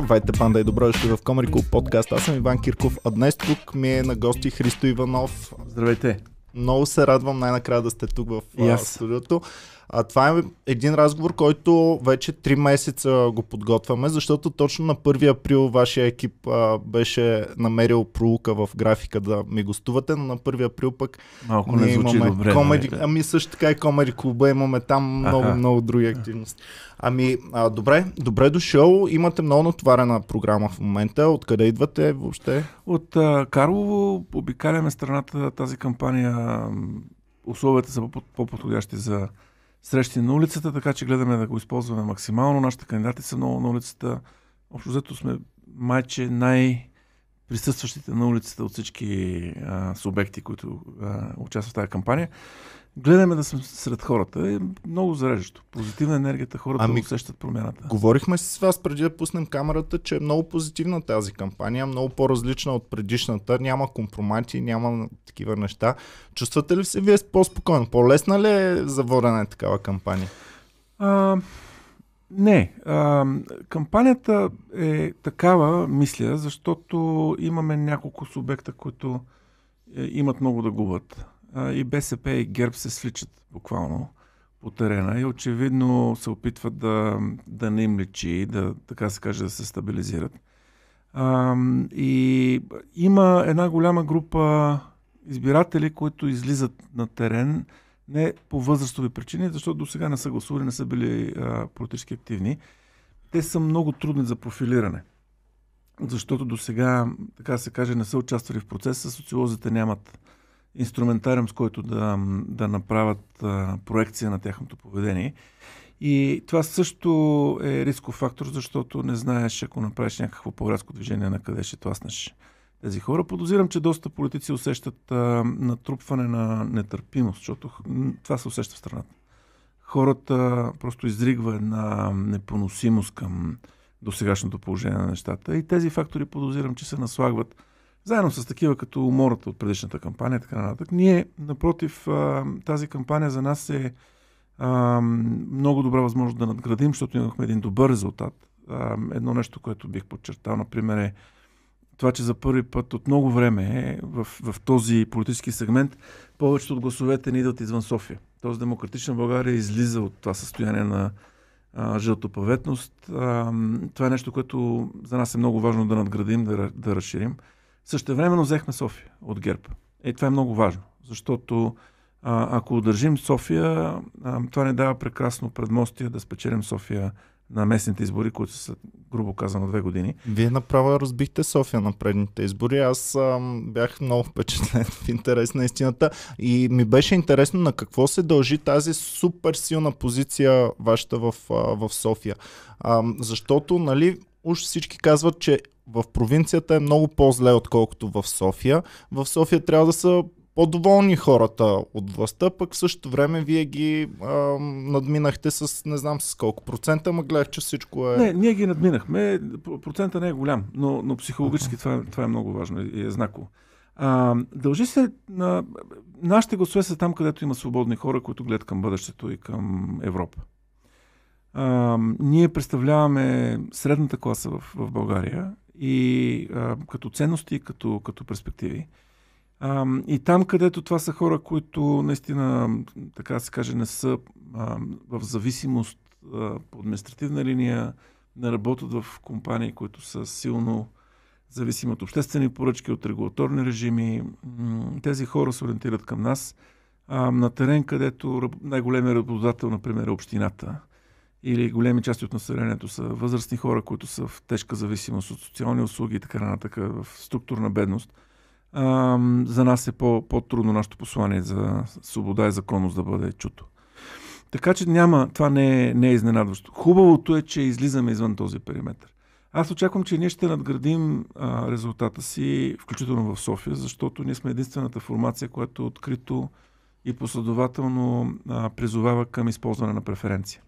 Здравейте, банда и добро дошли в Comedy подкаст. Аз съм Иван Кирков, а днес тук ми е на гости Христо Иванов. Здравейте. Много се радвам най-накрая да сте тук в yes. студиото. А това е един разговор, който вече 3 месеца го подготвяме, защото точно на 1 април вашия екип а, беше намерил проука в графика да ми гостувате, но на 1 април пък Малко не звучи имаме добре. Комеди, да. Нали? ами също така и комеди клуба имаме там много, Аха. много други активности. Ами, а, добре, добре дошъл. Имате много натварена програма в момента. Откъде идвате въобще? От а, Карлово обикаляме страната тази кампания. Условията са по-подходящи за срещи на улицата, така че гледаме да го използваме максимално. Нашите кандидати са много на улицата. Общо взето сме майче най- присъстващите на улицата от всички а, субекти, които а, участват в тази кампания гледаме да сме сред хората. Е много зареждащо. Позитивна енергията, хората ами, усещат промяната. Говорихме с вас преди да пуснем камерата, че е много позитивна тази кампания, много по-различна от предишната. Няма компромати, няма такива неща. Чувствате ли се вие по-спокойно? По-лесна ли е за водене такава кампания? А, не. А, кампанията е такава, мисля, защото имаме няколко субекта, които е, имат много да губят и БСП и ГЕРБ се сличат буквално по терена и очевидно се опитват да, да не им лечи, да, така се каже, да се стабилизират. А, и има една голяма група избиратели, които излизат на терен не по възрастови причини, защото до сега не са гласували, не са били а, политически активни. Те са много трудни за профилиране. Защото до сега, така се каже, не са участвали в процеса, социолозите нямат инструментариум, с който да, да направят а, проекция на тяхното поведение. И това също е рисков фактор, защото не знаеш, ако направиш някакво по-рязко движение, на къде ще тласнеш тези хора. Подозирам, че доста политици усещат а, натрупване на нетърпимост, защото това се усеща в страната. Хората просто изригва една непоносимост към досегашното положение на нещата и тези фактори подозирам, че се наслагват заедно с такива като умората от предишната кампания, така нататък. Ние, напротив, тази кампания за нас е много добра възможност да надградим, защото имахме един добър резултат. Едно нещо, което бих подчертал, например, е това, че за първи път от много време в, в този политически сегмент повечето от гласовете не идват извън София. Тоест демократична България излиза от това състояние на а, жълтопаветност. това е нещо, което за нас е много важно да надградим, да, да разширим. Същевременно взехме София от ГЕРБ. Е, това е много важно, защото а, ако удържим София, а, това не дава прекрасно предмостия да спечелим София на местните избори, които са, грубо казано, две години. Вие направо разбихте София на предните избори. Аз а, бях много впечатлен в интерес на истината и ми беше интересно на какво се дължи тази супер силна позиция вашата в, а, в София. А, защото, нали, уж всички казват, че в провинцията е много по-зле, отколкото в София. В София трябва да са по-доволни хората от властта, пък в същото време вие ги а, надминахте с не знам с колко процента, ама гледах, че всичко е... Не, ние ги надминахме, процента не е голям, но, но психологически това, е, това е много важно и е знаково. А, дължи се на... Нашите гласове са там, където има свободни хора, които гледат към бъдещето и към Европа. А, ние представляваме средната класа в, в България и а, като ценности, като, като перспективи. А, и там, където това са хора, които наистина, така да се каже, не са а, в зависимост а, по административна линия, не работят в компании, които са силно зависими от обществени поръчки, от регулаторни режими. Тези хора се ориентират към нас а, на терен, където най-големият работодател, например, е общината или големи части от населението са възрастни хора, които са в тежка зависимост от социални услуги и така нататък, в структурна бедност. А, за нас е по- по-трудно нашето послание за свобода и законност да бъде чуто. Така че няма, това не е, не е изненадващо. Хубавото е, че излизаме извън този периметр. Аз очаквам, че ние ще надградим а, резултата си, включително в София, защото ние сме единствената формация, която открито и последователно а, призовава към използване на преференция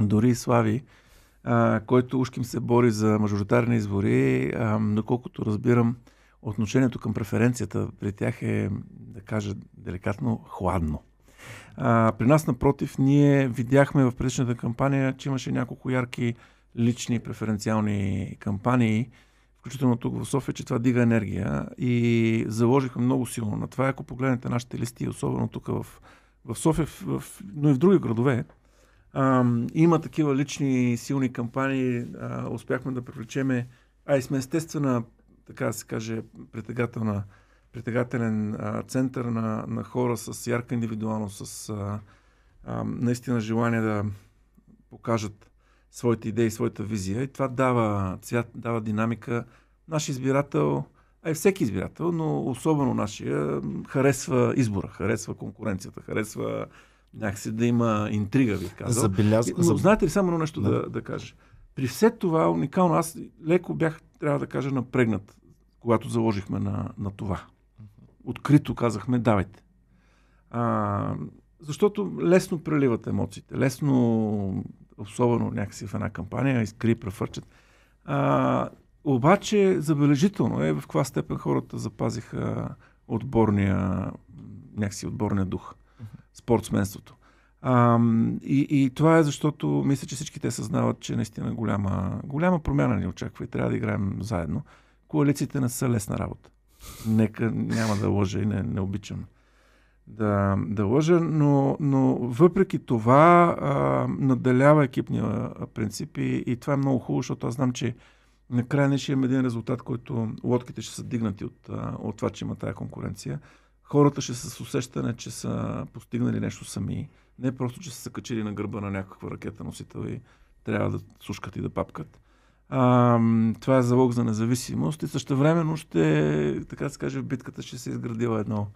дори и Слави, а, който ушким се бори за мажоритарни избори, а, доколкото разбирам, отношението към преференцията при тях е, да кажа деликатно, хладно. А, при нас, напротив, ние видяхме в предишната кампания, че имаше няколко ярки лични преференциални кампании, включително тук в София, че това дига енергия и заложихме много силно на това. Ако погледнете нашите листи, особено тук в, в София, в, в, но и в други градове, а, има такива лични силни кампании. А, успяхме да привлечеме. А и сме естествена, така да се каже, притегателна, притегателен а, център на, на хора с ярка индивидуалност, с а, а, наистина желание да покажат своите идеи, своята визия. И това дава цвят, дава динамика. Наш избирател, а и всеки избирател, но особено нашия, харесва избора, харесва конкуренцията, харесва някакси да има интрига, бих казал. Забеляз... Но знаете ли само едно нещо да. Да, да кажа? При все това уникално, аз леко бях, трябва да кажа, напрегнат, когато заложихме на, на това. Открито казахме, давайте. А, защото лесно преливат емоциите, лесно, особено някакси в една кампания, изкри, префърчат. А, обаче забележително е в каква степен хората запазиха отборния, някакси отборния дух спортсменството. А, и, и това е защото мисля, че всички те съзнават, че наистина голяма, голяма промяна ни очаква и трябва да играем заедно. Коалициите не са лесна работа. Нека няма да лъжа и не, не обичам да, да лъжа, но, но въпреки това а, надалява екипния принцип и, и това е много хубаво, защото аз знам, че накрая не ще имаме един резултат, който лодките ще са дигнати от, от това, че има тая конкуренция хората ще са с усещане, че са постигнали нещо сами. Не просто, че са се качили на гърба на някаква ракета носител и трябва да сушкат и да папкат. А, това е залог за независимост и същевременно ще, така да се каже, в битката ще се изградила едно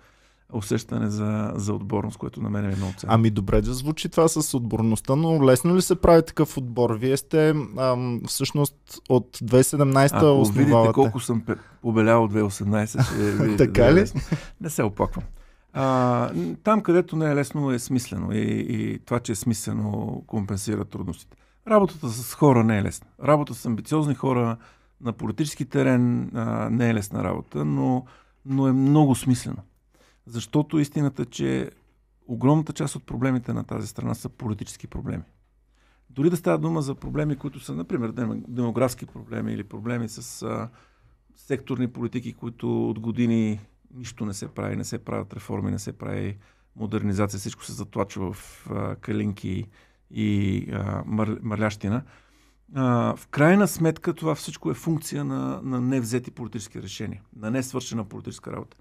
усещане за, за отборност, което на мен е много ценно. Ами добре да звучи това с отборността, но лесно ли се прави такъв отбор? Вие сте ам, всъщност от 2017-та Ако основавате... видите колко съм побелял 2018, така е ли? Не се оплаквам. А, там, където не е лесно, е смислено. И, и това, че е смислено, компенсира трудностите. Работата с хора не е лесна. Работа с амбициозни хора на политически терен а, не е лесна работа, но, но е много смислено. Защото истината е, че огромната част от проблемите на тази страна са политически проблеми. Дори да става дума за проблеми, които са, например, демографски проблеми или проблеми с а, секторни политики, които от години нищо не се прави, не се правят реформи, не се прави модернизация, всичко се затлачва в а, калинки и а, мър, мърлящина. А, в крайна сметка това всичко е функция на, на невзети политически решения, на несвършена политическа работа.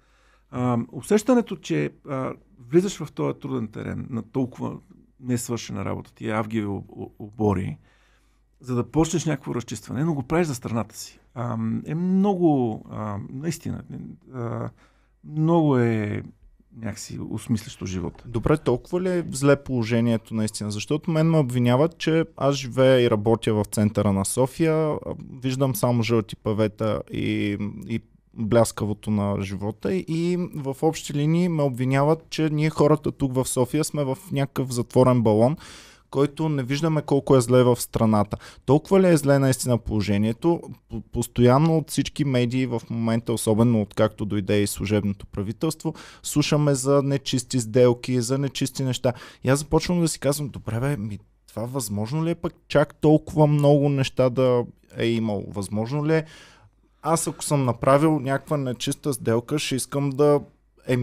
А, усещането, че а, влизаш в този труден терен на толкова несвършена работа, ти авгиеви обори, за да почнеш някакво разчистване, но го правиш за страната си. А, е много, а, наистина, е, а, много е някакси осмислящо живота. Добре, толкова ли е зле положението наистина? Защото мен ме обвиняват, че аз живея и работя в центъра на София, виждам само жълти павета и, и бляскавото на живота и в общи линии ме обвиняват, че ние хората тук в София сме в някакъв затворен балон, който не виждаме колко е зле в страната. Толкова ли е зле наистина положението? Постоянно от всички медии в момента, особено от както дойде и служебното правителство, слушаме за нечисти сделки, за нечисти неща. И аз започвам да си казвам, добре бе, ми това възможно ли е пък чак толкова много неща да е имало? Възможно ли е аз ако съм направил някаква нечиста сделка, ще искам да, е,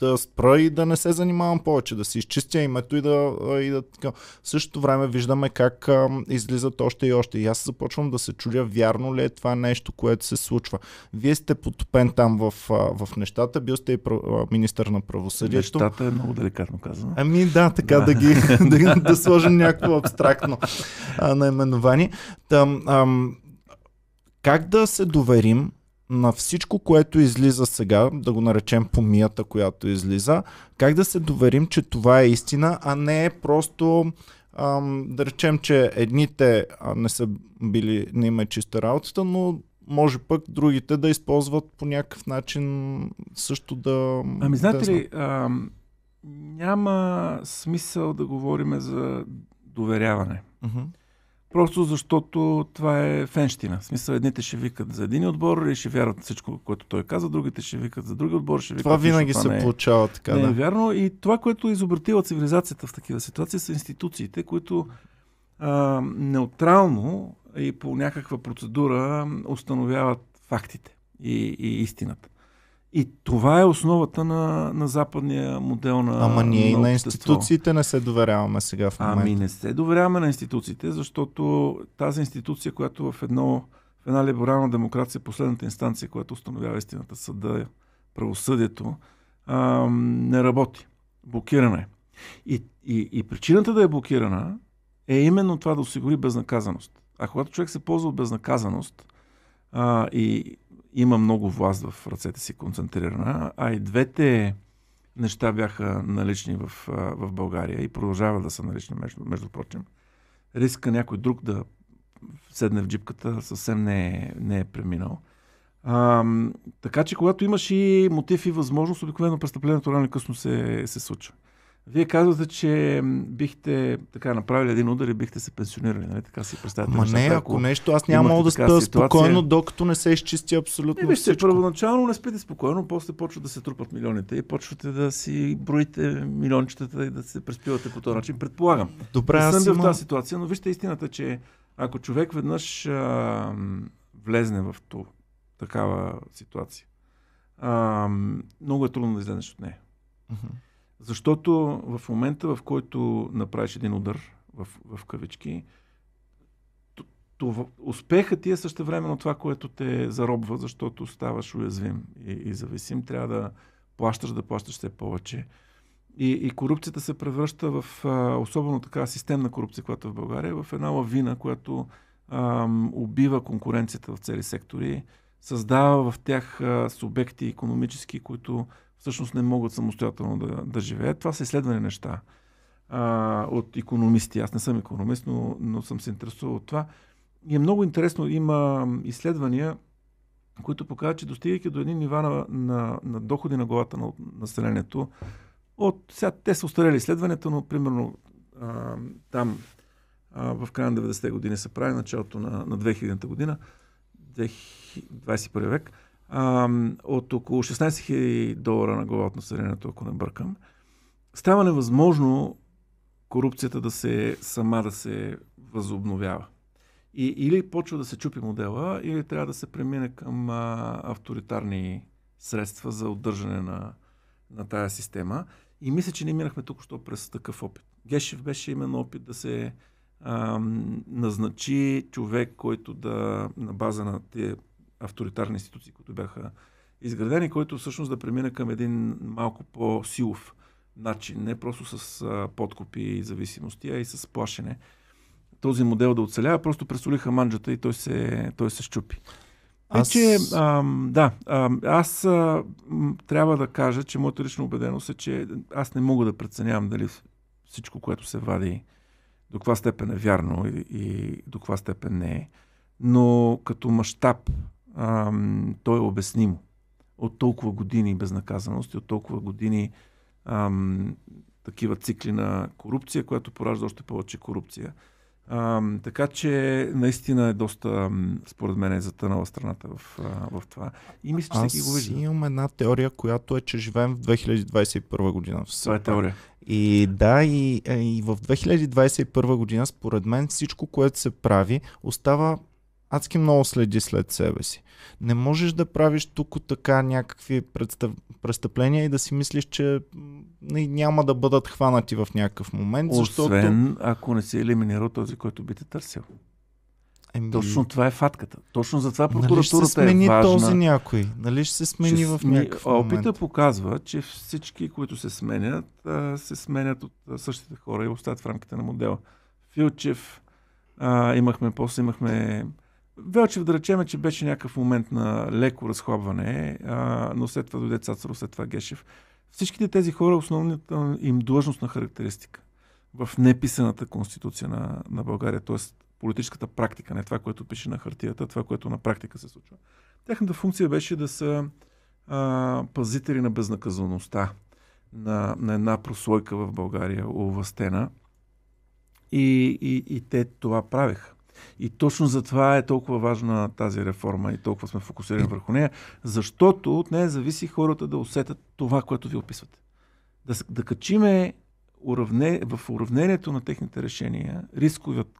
да спра и да не се занимавам повече, да си изчистя името и да, и да така. В същото време виждаме как а, излизат още и още. И аз започвам да се чудя, вярно ли е това нещо, което се случва. Вие сте потопен там в, а, в нещата, бил сте и прав... министър на правосъдието. Нещата е много деликатно казано. Ами да, така да, да ги да, да сложим някакво абстрактно а, наименование. Там, ам, как да се доверим на всичко, което излиза сега, да го наречем помията, която излиза, как да се доверим, че това е истина, а не е просто ам, да речем, че едните не са били, не има е чиста работата, но може пък другите да използват по някакъв начин също да... Ами знаете да ли, ам, няма смисъл да говорим за доверяване. Uh-huh. Просто защото това е фенщина. В смисъл, едните ще викат за един отбор и ще вярват всичко, което той каза, другите ще викат за други отбор. Ще викат това винаги това се не е. получава така. Не е да. е вярно. И това, което изобретила цивилизацията в такива ситуации, са институциите, които а, неутрално и по някаква процедура установяват фактите и, и истината. И това е основата на, на западния модел на. Ама ние и на институциите не се доверяваме сега в момента. Ами не се доверяваме на институциите, защото тази институция, която в, едно, в една либерална демокрация, последната инстанция, която установява истината, съда, правосъдието, а, не работи. Блокирана е. И, и, и причината да е блокирана е именно това да осигури безнаказаност. А когато човек се ползва от безнаказаност а, и има много власт в ръцете си концентрирана, а и двете неща бяха налични в, в България и продължава да са налични, между, между прочим. Риска някой друг да седне в джипката съвсем не е, не е преминал. А, така че, когато имаш и мотив и възможност, обикновено престъплението рано и късно се, се случва. Вие казвате, че бихте така направили един удар и бихте се пенсионирали, нали? Така си представяте. Ма не, ако, ако нещо, аз няма мога да спя ситуация... спокойно, докато не се изчисти абсолютно не, вижте, всичко. първоначално не спите спокойно, после почват да се трупат милионите и почвате да си броите милиончетата и да се преспивате по този начин, предполагам. Добре, не съм аз в тази ситуация, но вижте истината, че ако човек веднъж а, влезне в то, такава ситуация, а, много е трудно да излезеш от нея. Uh-huh. Защото в момента, в който направиш един удар, в, в кавички, това, успехът ти е същевременно това, което те заробва, защото ставаш уязвим и, и зависим. Трябва да плащаш, да плащаш все повече. И, и корупцията се превръща в, а, особено така, системна корупция, която е в България, в една лавина, която а, убива конкуренцията в цели сектори, създава в тях а, субекти економически, които всъщност не могат самостоятелно да, да живеят. Това са изследвани неща а, от економисти. Аз не съм економист, но, но съм се интересувал от това. И е много интересно, има изследвания, които показват, че достигайки до едни нива на, на, на доходи на главата на населението, от, сега, те са устарели изследванията, но примерно а, там а, в края на 90-те години се прави, началото на, на 2000-та година, 21 век, а, от около 16 000 долара на глава от населението, ако не бъркам, става невъзможно корупцията да се сама да се възобновява. И, или почва да се чупи модела, или трябва да се премине към а, авторитарни средства за отдържане на, на тая система. И мисля, че не минахме тук що през такъв опит. Гешев беше именно опит да се а, назначи човек, който да на база на тези авторитарни институции, които бяха изградени, който всъщност да премина към един малко по-силов начин, не просто с подкупи и зависимости, а и с плашене. Този модел да оцелява, просто пресолиха манджата и той се, той се щупи. Аз... Е, че, а, да, а, аз а, трябва да кажа, че моята лична убеденост е, че аз не мога да преценявам дали всичко, което се вади, до каква степен е вярно и, и до каква степен не е. Но като мащаб а, то е обяснимо. От толкова години безнаказаност и от толкова години ам, такива цикли на корупция, която поражда още повече корупция. А, така че наистина е доста, според мен, е затънала страната в, в това. И мисля, че всеки го вижда. имам една теория, която е, че живеем в 2021 година. в това е теория. И да, и, е, и в 2021 година, според мен, всичко, което се прави, остава адски много следи след себе си. Не можеш да правиш тук така някакви престъпления и да си мислиш, че няма да бъдат хванати в някакъв момент. Освен защото... ако не си елиминирал този, който би те търсил. Еми... Точно това е фатката. Точно за това прокуратурата нали ще се е смени е важна. този някой? Нали ще се смени ще в някакъв момент? Опита показва, че всички, които се сменят, се сменят от същите хора и остават в рамките на модела. Филчев, а, имахме, после имахме Велчев да речеме, че беше някакъв момент на леко разхлабване, а, но след това дойде Цацаров, след това Гешев. Всичките тези хора, основната им длъжностна характеристика в неписаната конституция на, на България, т.е. политическата практика, не това, което пише на хартията, това, което на практика се случва. Тяхната функция беше да са а, пазители на безнаказаността на, на една прослойка в България, овластена. И, и, и те това правеха. И точно за това е толкова важна тази реформа и толкова сме фокусирани върху нея, защото от нея зависи хората да усетят това, което ви описвате. Да, да качиме уравне, в уравнението на техните решения рисковият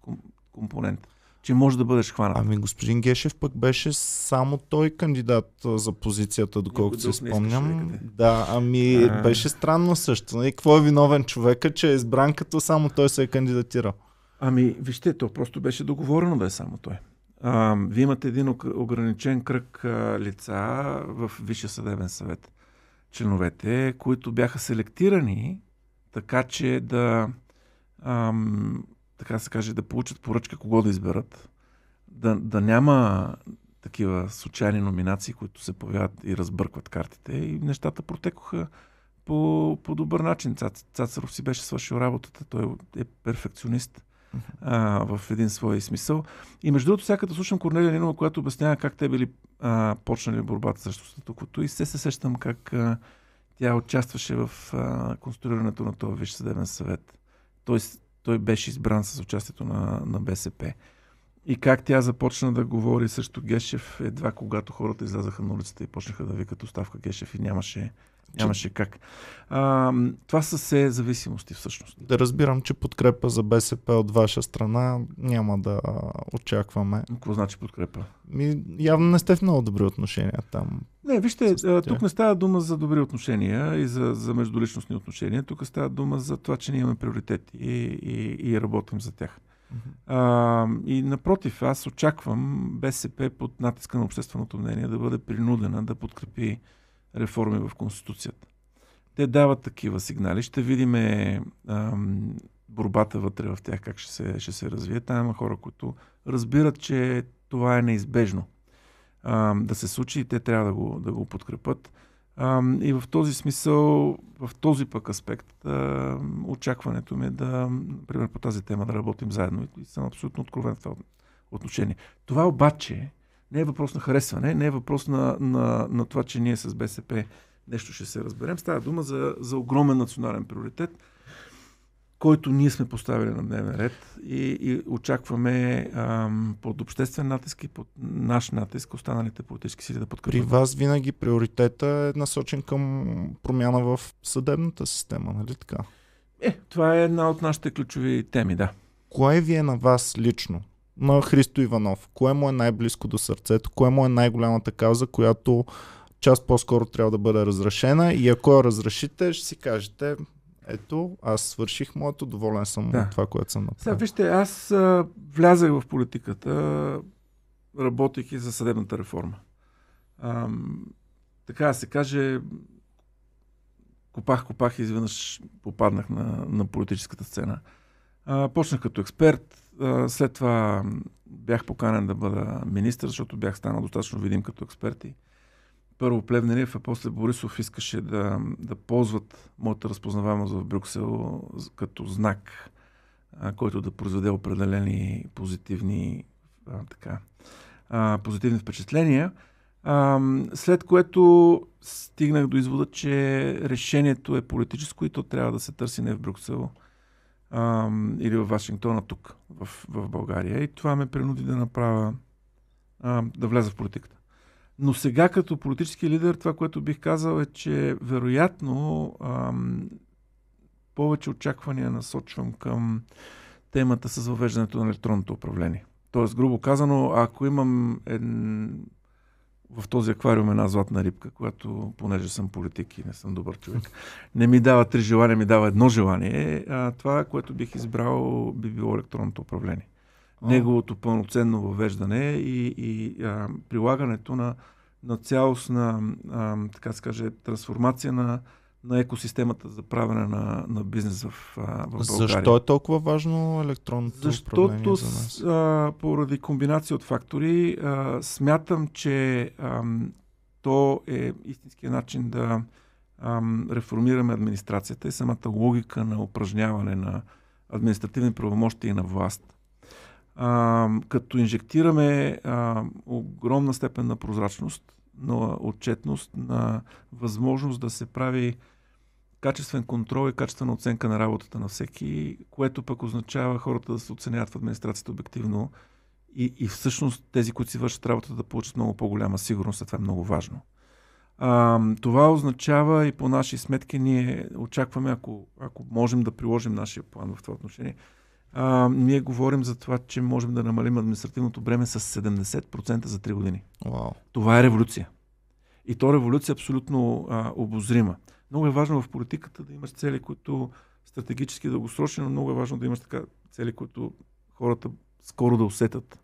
компонент че може да бъдеш хванат. Ами господин Гешев пък беше само той кандидат за позицията, доколкото се спомням. Да, ами а беше странно също. И какво е виновен човека, че е избран, като само той се е кандидатирал? Ами, вижте, то просто беше договорено да е само той. А, вие имате един ограничен кръг а, лица в Висшия съдебен съвет. Членовете, които бяха селектирани, така че да, ам, така се каже, да получат поръчка кого да изберат. Да, да няма такива случайни номинации, които се появяват и разбъркват картите. И нещата протекоха по, по добър начин. Цацаров си беше свършил работата. Той е перфекционист а, в един свой смисъл. И между другото, сега като слушам Корнелия Нинова, която обяснява как те били а, почнали борбата срещу статуквото и се сещам как а, тя участваше в а, конструирането на този Висш съдебен съвет. Той, той беше избран с участието на, на БСП. И как тя започна да говори срещу Гешев едва когато хората излязаха на улицата и почнаха да викат оставка Гешев и нямаше Нямаше как. А, това са се зависимости всъщност. Да разбирам, че подкрепа за БСП от ваша страна няма да очакваме. Какво значи подкрепа? Ми, явно не сте в много добри отношения там. Не, вижте, тук не става дума за добри отношения и за, за междуличностни отношения. Тук става дума за това, че ние имаме приоритети и, и, и работим за тях. А, и напротив, аз очаквам БСП под натиска на общественото мнение да бъде принудена да подкрепи реформи в Конституцията. Те дават такива сигнали. Ще видим борбата вътре в тях, как ще се, ще се развие. Там има хора, които разбират, че това е неизбежно а, да се случи и те трябва да го, да го подкрепят. А, и в този смисъл, в този пък аспект, а, очакването ми е да, например, по тази тема да работим заедно и съм абсолютно откровен в това отношение. Това обаче не е въпрос на харесване, не е въпрос на, на, на това, че ние с БСП нещо ще се разберем. Става дума за, за огромен национален приоритет, който ние сме поставили на дневен ред и, и очакваме ам, под обществен натиск и под наш натиск останалите политически сили да подкрепят. При вас винаги приоритета е насочен към промяна в съдебната система, нали така? Е, това е една от нашите ключови теми, да. Кое ви е на вас лично? на Христо Иванов. Кое му е най-близко до сърцето, кое му е най-голямата кауза, която част по-скоро трябва да бъде разрешена и ако я разрешите, ще си кажете ето, аз свърших моето, доволен съм да. от това, което съм направил. Сега, вижте, аз а, влязах в политиката, работейки за съдебната реформа. А, така да се каже, копах, копах и изведнъж попаднах на, на политическата сцена. А, почнах като експерт, след това бях поканен да бъда министр, защото бях станал достатъчно видим като експерти. първо Плевнелиев, а после Борисов искаше да, да ползват моята разпознаваемост в Брюксел като знак, а, който да произведе определени позитивни, а, така, а, позитивни впечатления. А, след което стигнах до извода, че решението е политическо и то трябва да се търси не в Брюксел, а, или в Вашингтона тук, в, в България. И това ме принуди да направя, а, да вляза в политиката. Но сега като политически лидер, това, което бих казал е, че вероятно а, повече очаквания насочвам към темата с въвеждането на електронното управление. Тоест, грубо казано, ако имам ед в този аквариум една златна рибка, която, понеже съм политик и не съм добър човек, не ми дава три желания, ми дава едно желание. А това, което бих избрал, би било електронното управление. А. Неговото пълноценно въвеждане и, и а, прилагането на, на цялостна, а, така скаже, трансформация на на екосистемата за правене на, на бизнес в, в България. Защо е толкова важно електронното Защото, управление за нас? Защото поради комбинация от фактори, а, смятам, че а, то е истинския начин да а, реформираме администрацията и самата логика на упражняване на административни правомощи и на власт. А, като инжектираме а, огромна степен на прозрачност, на отчетност, на възможност да се прави качествен контрол и качествена оценка на работата на всеки, което пък означава хората да се оценяват в администрацията обективно и, и всъщност тези, които си вършат работата, да получат много по-голяма сигурност, това е много важно. А, това означава и по наши сметки ние очакваме, ако, ако можем да приложим нашия план в това отношение, а, ние говорим за това, че можем да намалим административното бреме с 70% за 3 години. Wow. Това е революция. И то революция е абсолютно а, обозрима. Много е важно в политиката да имаш цели, които стратегически дългосрочни, но много е важно да имаш така цели, които хората скоро да усетат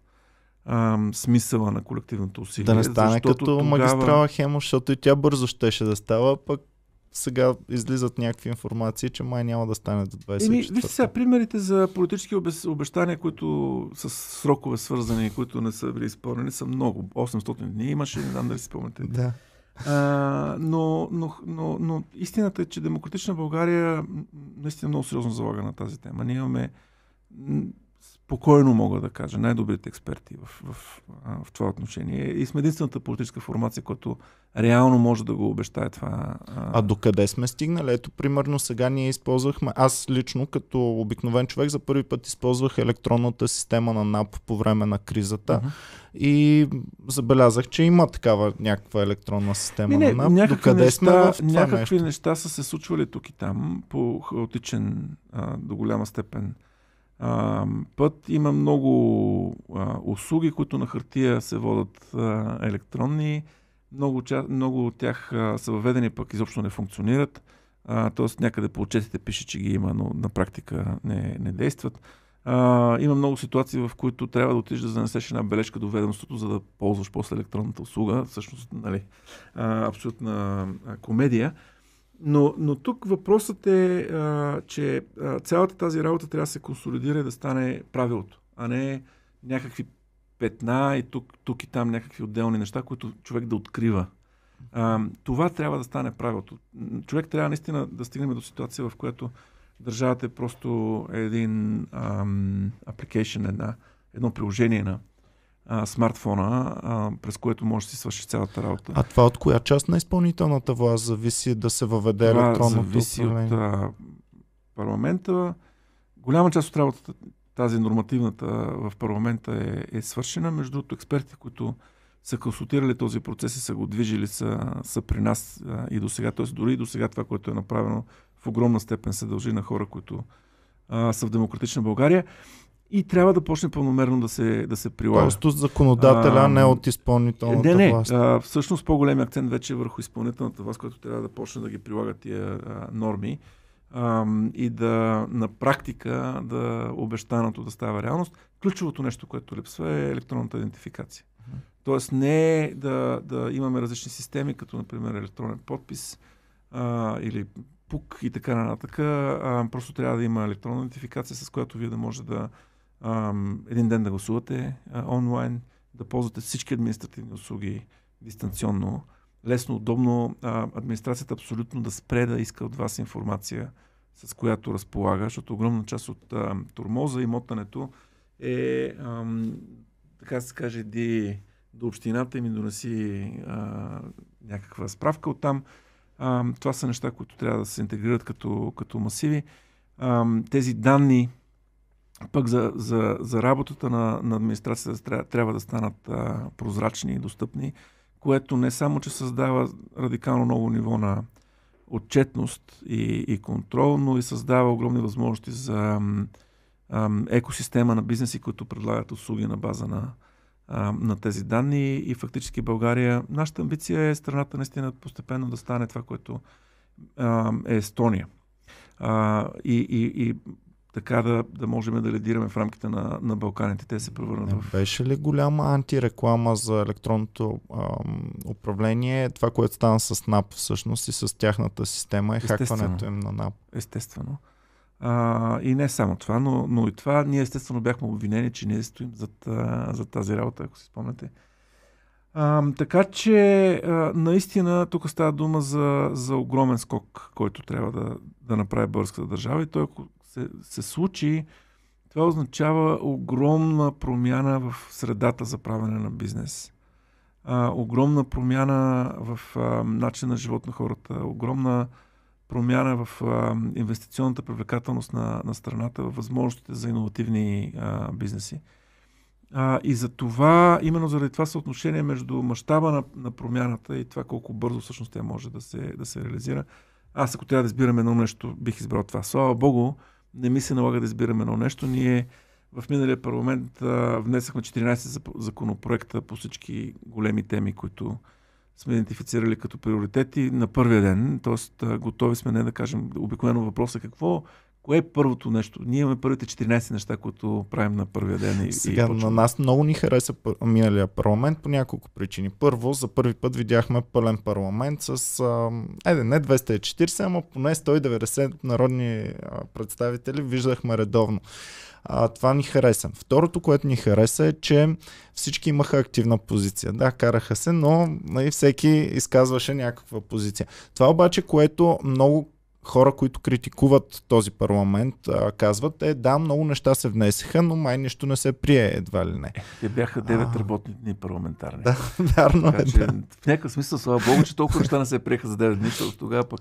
а, смисъла на колективното усилие. Да не стане като тогава... магистрала Хемо, защото и тя бързо щеше да става, пък сега излизат някакви информации, че май няма да стане до 24 Еми, вижте сега, примерите за политически обещания, които с срокове свързани, които не са били изпълнени, са много. 800 дни имаше, не знам дали си спомняте. Да но, но, но, но истината е, че демократична България наистина много сериозно залага на тази тема. Ние имаме спокойно мога да кажа, най-добрите експерти в, в, в това отношение. И сме единствената политическа формация, която реално може да го обещае това. А до къде сме стигнали? Ето, примерно, сега ние използвахме, аз лично като обикновен човек за първи път използвах електронната система на НАП по време на кризата uh-huh. и забелязах, че има такава някаква електронна система не, не, на НАП. Докъде неща, сме в това Някакви нещо? неща са се случвали тук и там по хаотичен а, до голяма степен а, път. Има много а, услуги, които на хартия се водат а, електронни. Много, много от тях а, са въведени, пък изобщо не функционират. А, тоест някъде по отчетите пише, че ги има, но на практика не, не действат. А, има много ситуации, в които трябва да отидеш да занесеш една бележка до ведомството, за да ползваш после електронната услуга. Всъщност, нали, а, абсолютна комедия. Но, но тук въпросът е, а, че а, цялата тази работа трябва да се консолидира и да стане правилото, а не някакви петна и тук, тук и там някакви отделни неща, които човек да открива. А, това трябва да стане правилото. Човек трябва наистина да стигнем до ситуация, в която държавата е просто един ам, application, една, едно приложение на а, смартфона, а, през което може да си свършиш цялата работа. А това от коя част на изпълнителната власт зависи да се въведе това електронното зависи управление? от а, парламента. Голяма част от работата, тази нормативната в парламента е, е свършена. Между другото, експерти, които са консултирали този процес и са го движили, са, са при нас а, и до сега. Тоест, дори и до сега това, което е направено, в огромна степен се дължи на хора, които а, са в демократична България и трябва да почне пълномерно да се, да се прилага. Тоест законодателя, а, не от изпълнителната не, не, власт. А, всъщност по-голем акцент вече е върху изпълнителната власт, която трябва да почне да ги прилага тия а, норми а, и да на практика да обещаното да става реалност. Ключовото нещо, което липсва е електронната идентификация. Uh-huh. Тоест не е да, да имаме различни системи, като например електронен подпис а, или ПУК и така нататък. А, просто трябва да има електронна идентификация, с която вие да може да, ам, един ден да гласувате а, онлайн, да ползвате всички административни услуги дистанционно, лесно, удобно, а, администрацията абсолютно да спре да иска от вас информация, с която разполага, защото огромна част от а, турмоза и мотането е, ам, така се каже, ди, до общината и ми донеси а, някаква справка от там. А, това са неща, които трябва да се интегрират като, като масиви. А, тези данни пък за, за, за работата на, на администрацията трябва, да станат а, прозрачни и достъпни, което не само, че създава радикално ново ниво на отчетност и, и контрол, но и създава огромни възможности за а, екосистема на бизнеси, които предлагат услуги на база на, а, на тези данни. И фактически България, нашата амбиция е страната наистина постепенно да стане това, което а, е Естония. А, и, и, и така да, да можем да лидираме в рамките на, на Балканите. Те се превърнат в... Беше ли голяма антиреклама за електронното ам, управление? Това, което стана с НАП всъщност и с тяхната система и хакването им на НАП. Естествено. А, и не само това, но, но и това. Ние естествено бяхме обвинени, че ние стоим за тази работа, ако си спомняте. А, така че, а, наистина, тук става дума за, за огромен скок, който трябва да, да направи българската държава и той, ако се, се случи, това означава огромна промяна в средата за правене на бизнес. А, огромна промяна в а, начин на живот на хората, огромна промяна в а, инвестиционната привлекателност на, на страната, в възможностите за иновативни а, бизнеси. А, и за това, именно заради това съотношение между мащаба на, на промяната и това колко бързо всъщност тя може да се, да се реализира, аз ако трябва да избирам едно нещо, бих избрал това. Слава Богу, не ми се налага да избираме едно нещо. Ние в миналия парламент а, внесахме 14 законопроекта по всички големи теми, които сме идентифицирали като приоритети на първия ден. Тоест, готови сме не да кажем обикновено въпроса е какво Кое е първото нещо? Ние имаме първите 14 неща, които правим на първия ден. И, Сега и на нас много ни хареса миналия парламент по няколко причини. Първо, за първи път видяхме пълен парламент с, а, не 240, ама поне 190 народни представители виждахме редовно. А, това ни хареса. Второто, което ни хареса е, че всички имаха активна позиция. Да, караха се, но и нали, всеки изказваше някаква позиция. Това обаче, което много хора, които критикуват този парламент, а, казват, е да, много неща се внесеха, но май нищо не се прие, едва ли не. Е, те бяха 9 а... работни дни парламентарни. Да, вярно е, така, е. Че, да. В някакъв смисъл, слава богу, че толкова неща не се приеха за 9 дни, защото тогава пък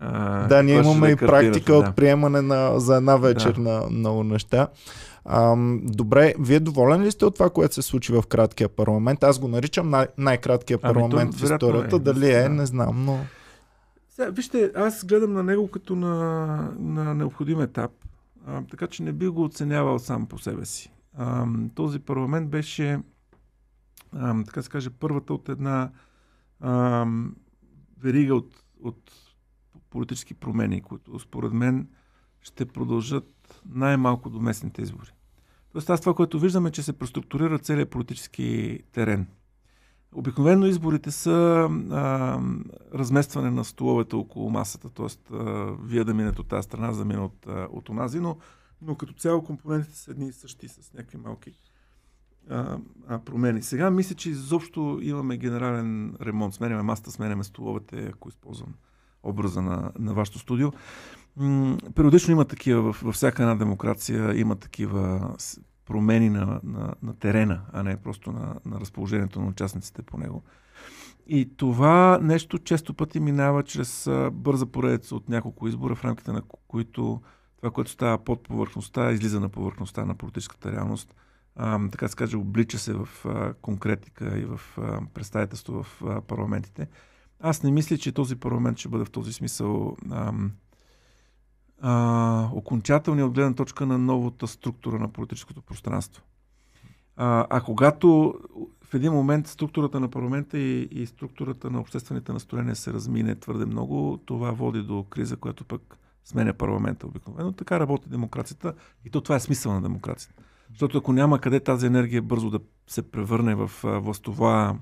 а, да, ние имаме и практика да. от приемане на, за една вечер да. на много неща. А, добре, вие доволен ли сте от това, което се случи в краткия парламент? Аз го наричам най- най-краткия парламент ами, то, в е, историята. Е. Дали е, да. не знам, но... Сега, вижте, аз гледам на него като на, на необходим етап, а, така че не би го оценявал сам по себе си. А, този парламент беше, а, така се каже, първата от една а, верига от, от политически промени, които според мен ще продължат най-малко до местните избори. Тоест, аз това, което виждаме, че се преструктурира целият политически терен – Обикновено изборите са а, разместване на столовете около масата, т.е. вие да минете от тази страна, да мина от, от онази, но, но като цяло компонентите са едни и същи с някакви малки а, а, промени. Сега мисля, че изобщо имаме генерален ремонт. Сменяме масата, сменяме столовете, ако използвам образа на, на вашето студио. М- периодично има такива, във всяка една демокрация има такива промени на, на, на терена, а не просто на, на разположението на участниците по него. И това нещо често пъти минава чрез бърза поредица от няколко избора, в рамките на които това, което става под повърхността, излиза на повърхността на политическата реалност, а, така се каже, облича се в а, конкретика и в а, представителство в а, парламентите. Аз не мисля, че този парламент ще бъде в този смисъл а, а, окончателни от гледна точка на новата структура на политическото пространство. А, а когато в един момент структурата на парламента и, и структурата на обществените настроения се размине твърде много, това води до криза, която пък сменя парламента обикновено. Така работи демокрацията и то това е смисъл на демокрацията. Защото ако няма къде тази енергия бързо да се превърне в властова,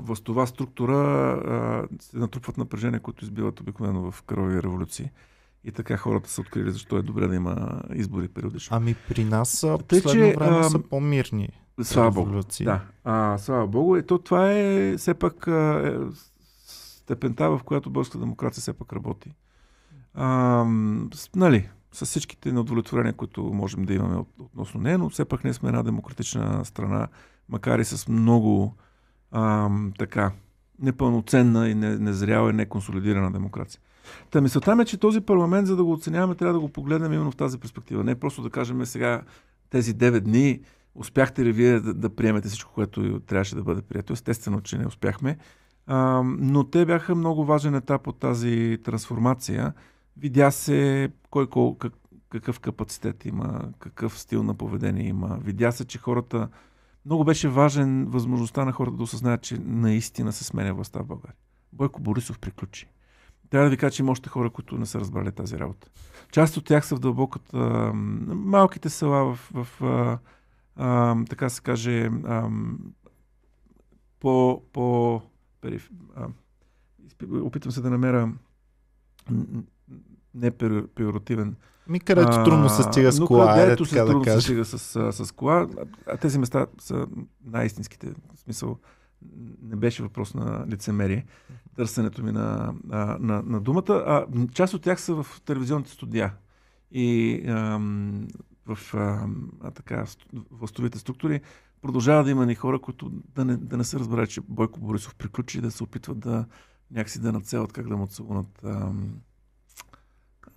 властова структура, се натрупват напрежения, които избиват обикновено в кръвови революции. И така хората са открили защо е добре да има избори периодично. Ами при нас в последно че, време а, са по-мирни. Слава Богу. Да. А, слава Богу. Ето това е все пак е, степента, в която българската демокрация все пак работи. А, с, нали, с всичките неудовлетворения, които можем да имаме от, относно нея, но все пак не сме една демократична страна, макар и с много а, така непълноценна и не, незряла и неконсолидирана демокрация. Та мисълта ми е, че този парламент, за да го оценяваме, трябва да го погледнем именно в тази перспектива. Не е просто да кажем «Е, сега тези 9 дни, успяхте ли вие да, да приемете всичко, което трябваше да бъде прието? Естествено, че не успяхме. А, но те бяха много важен етап от тази трансформация. Видя се кой, кой как, какъв капацитет има, какъв стил на поведение има. Видя се, че хората. Много беше важен възможността на хората да осъзнаят, че наистина се сменя властта в България. Бойко Борисов приключи. Трябва да ви кажа, че има още хора, които не са разбрали тази работа. Част от тях са в дълбоката, малките села в, в а, а, така се каже, а, по, по периф, а, опитвам се да намеря не пиоративен. Ми където а, трудно се стига с кола. Но където се трудно да се стига с, с, с кола, а тези места са най-истинските. В смисъл, не беше въпрос на лицемерие, търсенето ми на, на, на, на думата. А, част от тях са в телевизионните студия и ам, в ам, а, така, властовите структури. Продължава да има ни хора, които да не, да не се разбере, че Бойко Борисов приключи да се опитват да някакси да нацелят как да му целунат ам,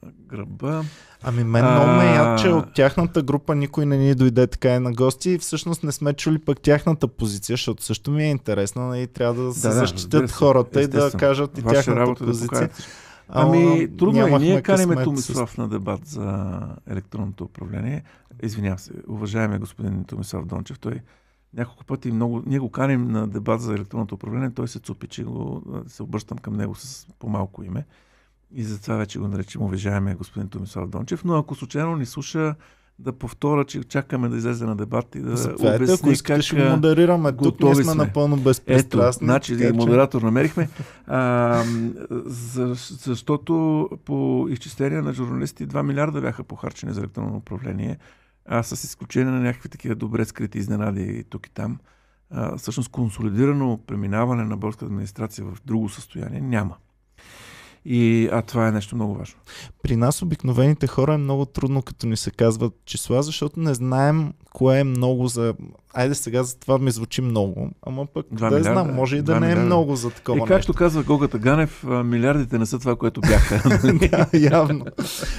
гръба. Ами мен а... много ме яд, че от тяхната група никой не ни дойде така и на гости и всъщност не сме чули пък тяхната позиция, защото също ми е интересно. и трябва да се да, защитят да, хората и да кажат и тяхната позиция. Да Ами, трудно е. Ние караме Томислав с... на дебат за електронното управление. Извинявам се, уважаемия господин Томислав Дончев, той няколко пъти много... Ние го каним на дебат за електронното управление, той се цупи, че го, се обръщам към него с по-малко име и затова вече го наричам уважаемия господин Томислав Дончев, но ако случайно ни слуша да повторя, че чакаме да излезе на дебат и да Заповядайте, обясни ако искаш, го модерираме, тук ние сме, напълно безпристрастни. Ето, значи така, модератор намерихме. А, за, защото по изчисления на журналисти 2 милиарда бяха похарчени за електронно управление, а с изключение на някакви такива добре скрити изненади тук и там. А, всъщност консолидирано преминаване на българската администрация в друго състояние няма. И, а това е нещо много важно. При нас обикновените хора е много трудно, като ни се казват числа, защото не знаем кое е много за Айде сега за това ми звучи много, ама пък да не знам, може и да не е милиарда. много за такова И е, както нещо. казва Гогата Ганев, милиардите не са това, което бяха. да, явно.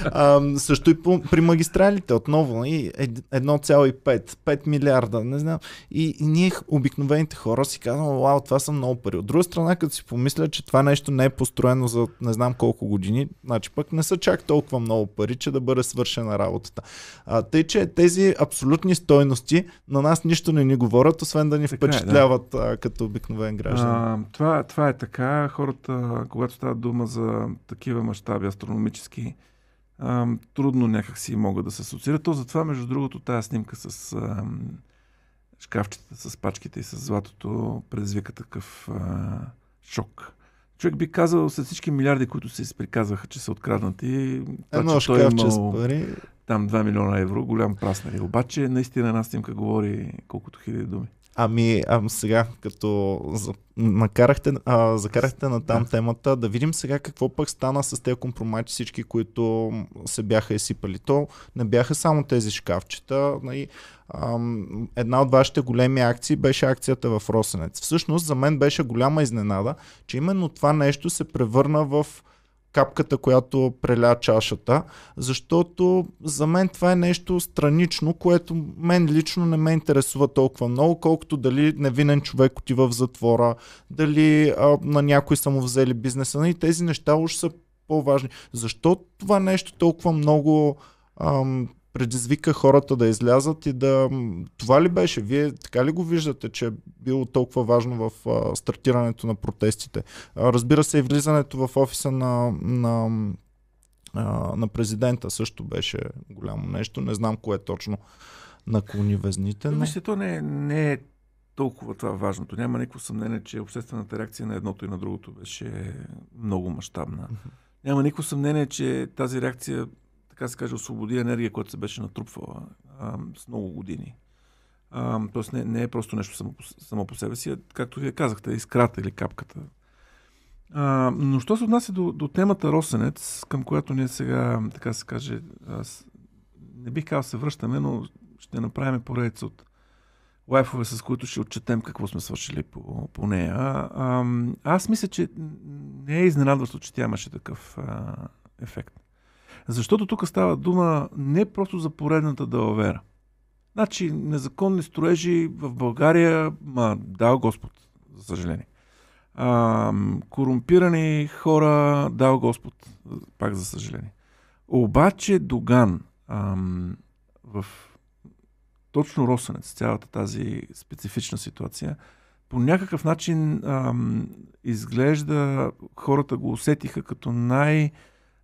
А, също и по, при магистралите отново, и 1,5, 5 милиарда, не знам. И, и ние обикновените хора си казваме, вау, това са много пари. От друга страна, като си помисля, че това нещо не е построено за не знам колко години, значи пък не са чак толкова много пари, че да бъде свършена работата. А, тъй, че тези абсолютни стойности на нас нищо нищо не ни говорят, освен да ни така впечатляват е, да. като обикновен граждан. А, това, това е така. Хората, когато става дума за такива мащаби астрономически, а, трудно някакси могат да се асоциират. То затова, между другото, тази снимка с а, шкафчета, с пачките и с златото предизвика такъв а, шок. Човек би казал след всички милиарди, които се изприказваха, че са откраднати. Това, Едно значи е шкафче имал... с пари там 2 милиона евро, голям нали? Обаче наистина една снимка говори колкото хиляди думи. Ами, ам сега, като за, накарахте, а, закарахте на там да. темата, да видим сега какво пък стана с тези компромати всички, които се бяха изсипали. То не бяха само тези шкафчета. Нали, ам, една от вашите големи акции беше акцията в Росенец. Всъщност, за мен беше голяма изненада, че именно това нещо се превърна в капката, която преля чашата, защото за мен това е нещо странично, което мен лично не ме интересува толкова много, колкото дали невинен човек отива в затвора, дали а, на някой са му взели бизнеса. И тези неща уж са по-важни. Защо това нещо толкова много ам, предизвика хората да излязат и да... Това ли беше? Вие така ли го виждате, че е било толкова важно в а, стартирането на протестите? А, разбира се и влизането в офиса на, на, а, на президента също беше голямо нещо. Не знам кое точно наклони везните. Но... Мисля, то не, е, не е толкова това важното. Няма никакво съмнение, че обществената реакция на едното и на другото беше много мащабна. Няма никакво съмнение, че тази реакция така се каже, освободи енергия, която се беше натрупвала а, с много години. А, тоест не, не е просто нещо само, само по себе си, а, както вие казахте, е искрата или капката. А, но що се отнася до, до темата Росенец, към която ние сега, така се каже, аз не бих казал се връщаме, но ще направим поредица от лайфове, с които ще отчетем какво сме свършили по, по нея. А, аз мисля, че не е изненадващо, че тя имаше такъв а, ефект. Защото тук става дума не просто за поредната далавера. Значи, незаконни строежи в България, ма, дал Господ, за съжаление. А, корумпирани хора, дал Господ, пак за съжаление. Обаче Доган ам, в точно Росенец, цялата тази специфична ситуация, по някакъв начин ам, изглежда, хората го усетиха като най-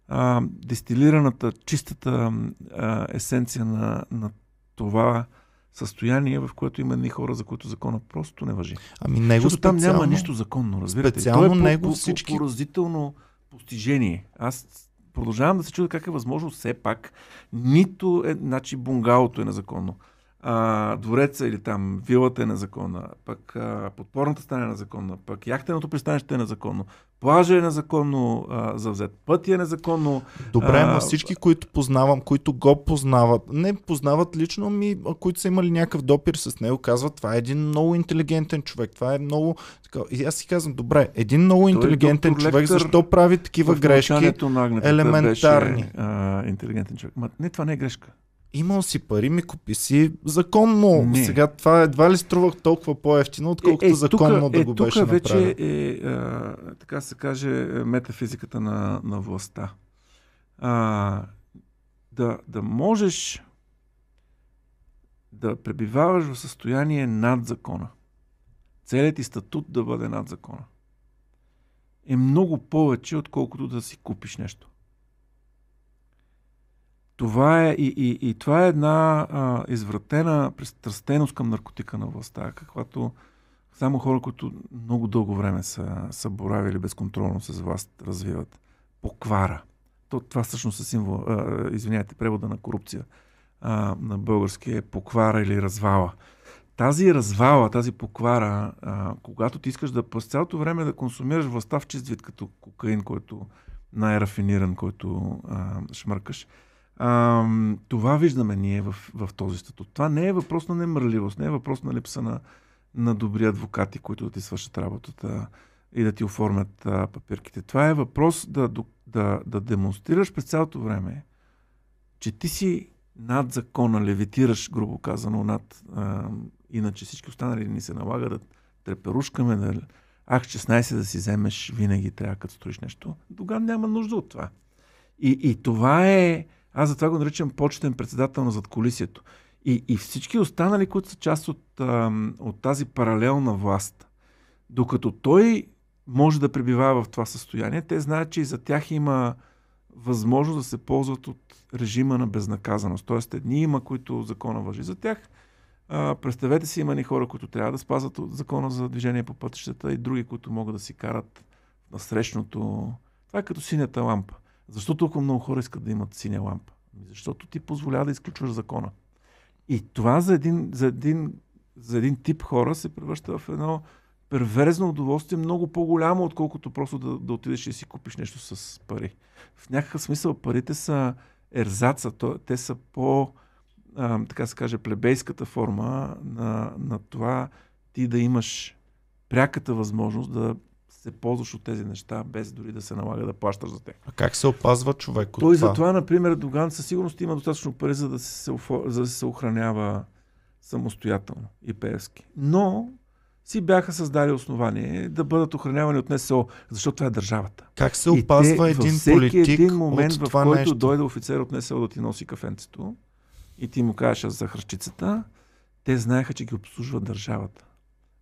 а, дистилираната, чистата а, есенция на, на това състояние, в което има едни хора, за които закона просто не въжи. Ами него Защото там няма нищо законно, разбирате. Специално Той то е него по, по, всички... поразително постижение. Аз продължавам да се чудя как е възможно все пак нито е, значи, бунгалото е незаконно а, двореца или там вилата е незаконна, пък а, подпорната стане е незаконна, пък яхтеното пристанище е незаконно, плажа е незаконно а, завзет, път е незаконно. Добре, а, но всички, които познавам, които го познават, не познават лично ми, които са имали някакъв допир с него, казват, това е един много интелигентен човек, това е много... и аз си казвам, добре, един много е интелигентен Той, човек, защо прави такива грешки? На елементарни. Беше, а, интелигентен човек. Ма, не, това не е грешка имал си пари, ми купи си законно. Не. Сега това едва ли струвах толкова по-ефтино, отколкото е, е, законно тука, да е, го беше направил. вече е, а, така се каже, метафизиката на, на властта. А, да, да можеш да пребиваваш в състояние над закона. Целият ти статут да бъде над закона. Е много повече, отколкото да си купиш нещо. Това е, и, и, и това е една а, извратена пристрастеност към наркотика на властта, каквато само хора, които много дълго време са, са боравили безконтролно с власт, развиват. Поквара. То, това всъщност е символ, а, извиняйте, превода на корупция а, на български е поквара или развала. Тази развала, тази поквара, а, когато ти искаш да през цялото време да консумираш властта в чист вид, като кокаин, който най-рафиниран, който а, шмъркаш, а, това виждаме ние в, в този статут. Това не е въпрос на немърливост, не е въпрос на липса на, на добри адвокати, които да ти свършат работата и да ти оформят а, папирките. Това е въпрос да, да, да демонстрираш през цялото време, че ти си над закона, левитираш, грубо казано, над. А, иначе всички останали ни се налага да треперушкаме, да. Ах, 16 да си вземеш винаги трябва, като строиш нещо. Тогава няма нужда от това. И, и това е аз затова го наричам почетен председател на задколисието. И, и всички останали, които са част от, от тази паралелна власт, докато той може да пребивава в това състояние, те знаят, че и за тях има възможност да се ползват от режима на безнаказаност. Тоест, едни има, които закона въжи за тях. А, представете си, има ни хора, които трябва да спазват от закона за движение по пътищата и други, които могат да си карат на срещното. Това е като синята лампа. Защо толкова много хора искат да имат синя лампа? Ами защото ти позволява да изключваш закона. И това за един, за един, за един тип хора се превръща в едно перверзно удоволствие, много по-голямо, отколкото просто да, да отидеш и си купиш нещо с пари. В някакъв смисъл парите са ерзаца, те са по, а, така се каже, плебейската форма на, на това ти да имаш пряката възможност да се ползваш от тези неща, без дори да се налага да плащаш за тях. А как се опазва човек от Той това? затова, например, Доган със сигурност има достатъчно пари, за да се, за да се охранява самостоятелно и Пеевски. Но си бяха създали основание да бъдат охранявани от НСО, защото това е държавата. Как се опазва и те, един всеки политик един момент, от това в който нещо? дойде офицер от НСО да ти носи кафенцето и ти му кажеш за хръщицата, те знаеха, че ги обслужва държавата.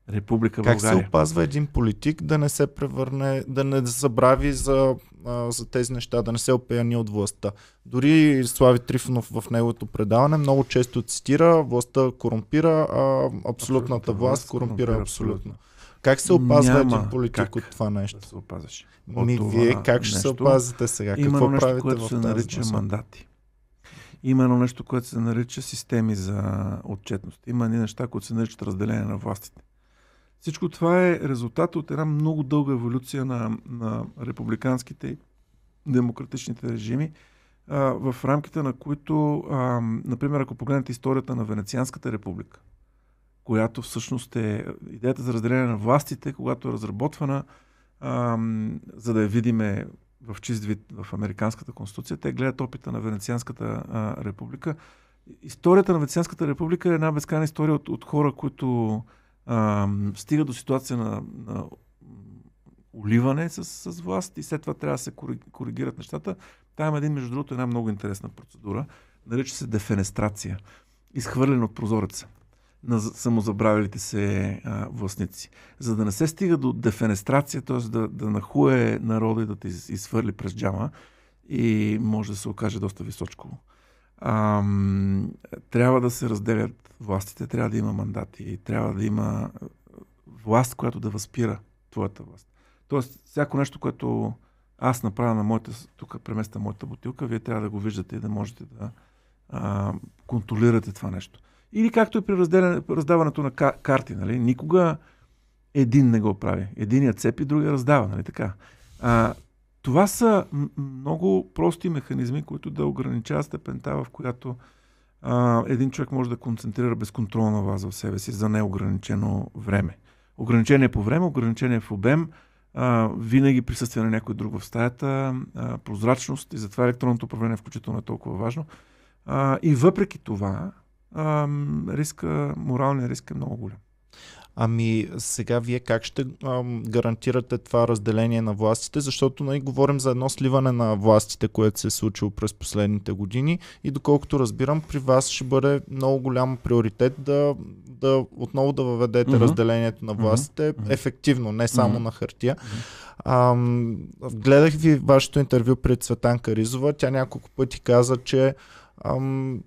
Република България. Как се опазва един политик да не се превърне, да не забрави за, за тези неща, да не се опияни от властта. Дори Слави Трифонов в неговото предаване много често цитира властта корумпира, а абсолютната власт корумпира абсолютно. Как се опазва Няма един политик как от това нещо? Да се опазваш. Ми вие как ще нещо, се опазите сега? Има Какво нещо, правите което в се нарича насок? мандати. Има едно нещо, което се нарича системи за отчетност. Има едни неща, които се наричат разделение на властите. Всичко това е резултат от една много дълга еволюция на, на републиканските и демократичните режими, а, в рамките на които, а, например, ако погледнете историята на Венецианската република, която всъщност е идеята за разделение на властите, когато е разработвана, а, за да я видиме в чист вид в Американската конституция, те гледат опита на Венецианската а, република. Историята на Венецианската република е една безкрайна история от, от хора, които а, стига до ситуация на, на оливане с, с власт и след това трябва да се коригират нещата. Там един, между другото, една много интересна процедура. Нарича се дефенестрация. Изхвърлен от прозореца на самозабравилите се а, властници. За да не се стига до дефенестрация, т.е. Да, да нахуе народа и да те изхвърли през джама и може да се окаже доста височко Ам, трябва да се разделят властите, трябва да има мандати и трябва да има е, власт, която да възпира твоята власт. Тоест, всяко нещо, което аз направя на моята, тук преместа моята бутилка, вие трябва да го виждате и да можете да а, контролирате това нещо. Или както и при раздаването на карти, нали? Никога един не го прави. Единият цепи, другия раздава, нали така? А, това са много прости механизми, които да ограничават степента, в която а, един човек може да концентрира безконтролна вас в себе си за неограничено време. Ограничение по време, ограничение в обем, а, винаги присъствие на някой друг в стаята, а, прозрачност и затова електронното управление е включително е толкова важно. А, и въпреки това, а, риска, моралния риск е много голям. Ами сега вие как ще ам, гарантирате това разделение на властите, защото най- нали, говорим за едно сливане на властите, което се е случило през последните години и доколкото разбирам, при вас ще бъде много голям приоритет да, да отново да въведете mm-hmm. разделението на властите mm-hmm. ефективно, не само mm-hmm. на хартия. Ам, гледах ви вашето интервю пред Светанка Ризова, тя няколко пъти каза, че ам,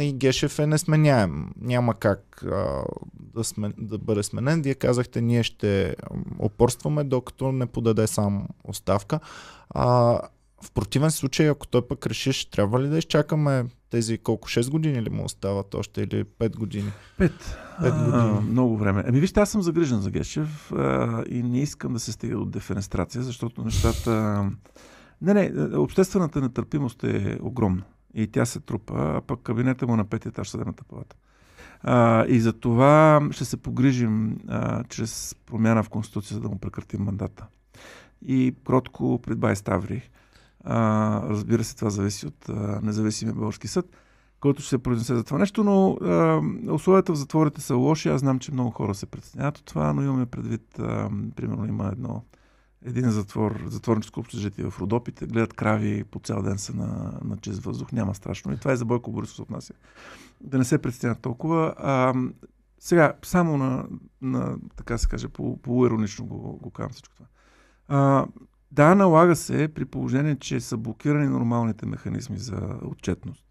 и Гешев е несменяем. Няма как а, да, сме, да бъде сменен. Вие казахте, ние ще опорстваме, докато не подаде сам оставка. А, в противен случай, ако той пък решиш, трябва ли да изчакаме тези колко 6 години ли му остават още или 5 години? 5. 5 години. А, много време. Еми вижте, аз съм загрижен за Гешев а, и не искам да се стига от дефенестрация, защото нещата... Не, не, е, обществената нетърпимост е огромна и тя се трупа, а пък кабинета му на петия етаж съдебната палата. А, и за това ще се погрижим а, чрез промяна в Конституцията да му прекратим мандата. И кротко пред Бай Ставри. А, разбира се, това зависи от а, независимия български съд, който ще се произнесе за това нещо, но а, условията в затворите са лоши. Аз знам, че много хора се притесняват от това, но имаме предвид, а, примерно има едно един затвор, затворническо общежитие в Родопите, гледат крави по цял ден са на, на чист въздух, няма страшно. И това е за Бойко Борисов се отнася. Да не се притесняват толкова. А, сега, само на, на, така се каже, полуиронично по го, го казвам всичко това. А, да, налага се при положение, че са блокирани нормалните механизми за отчетност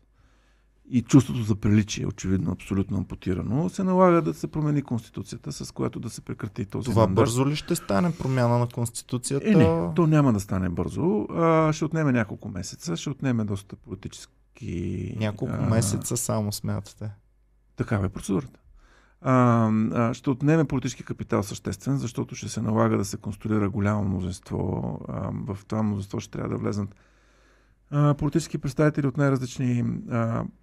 и чувството за приличие, очевидно абсолютно ампутирано, се налага да се промени Конституцията, с която да се прекрати този Това стандарт. бързо ли ще стане промяна на Конституцията? Е, не, то няма да стане бързо. А, ще отнеме няколко месеца, ще отнеме доста политически... Няколко а... месеца само смятате? Такава е процедурата. А, а, ще отнеме политически капитал съществен, защото ще се налага да се конструира голямо мнозинство. А, в това мнозинство ще трябва да влезнат политически представители от най-различни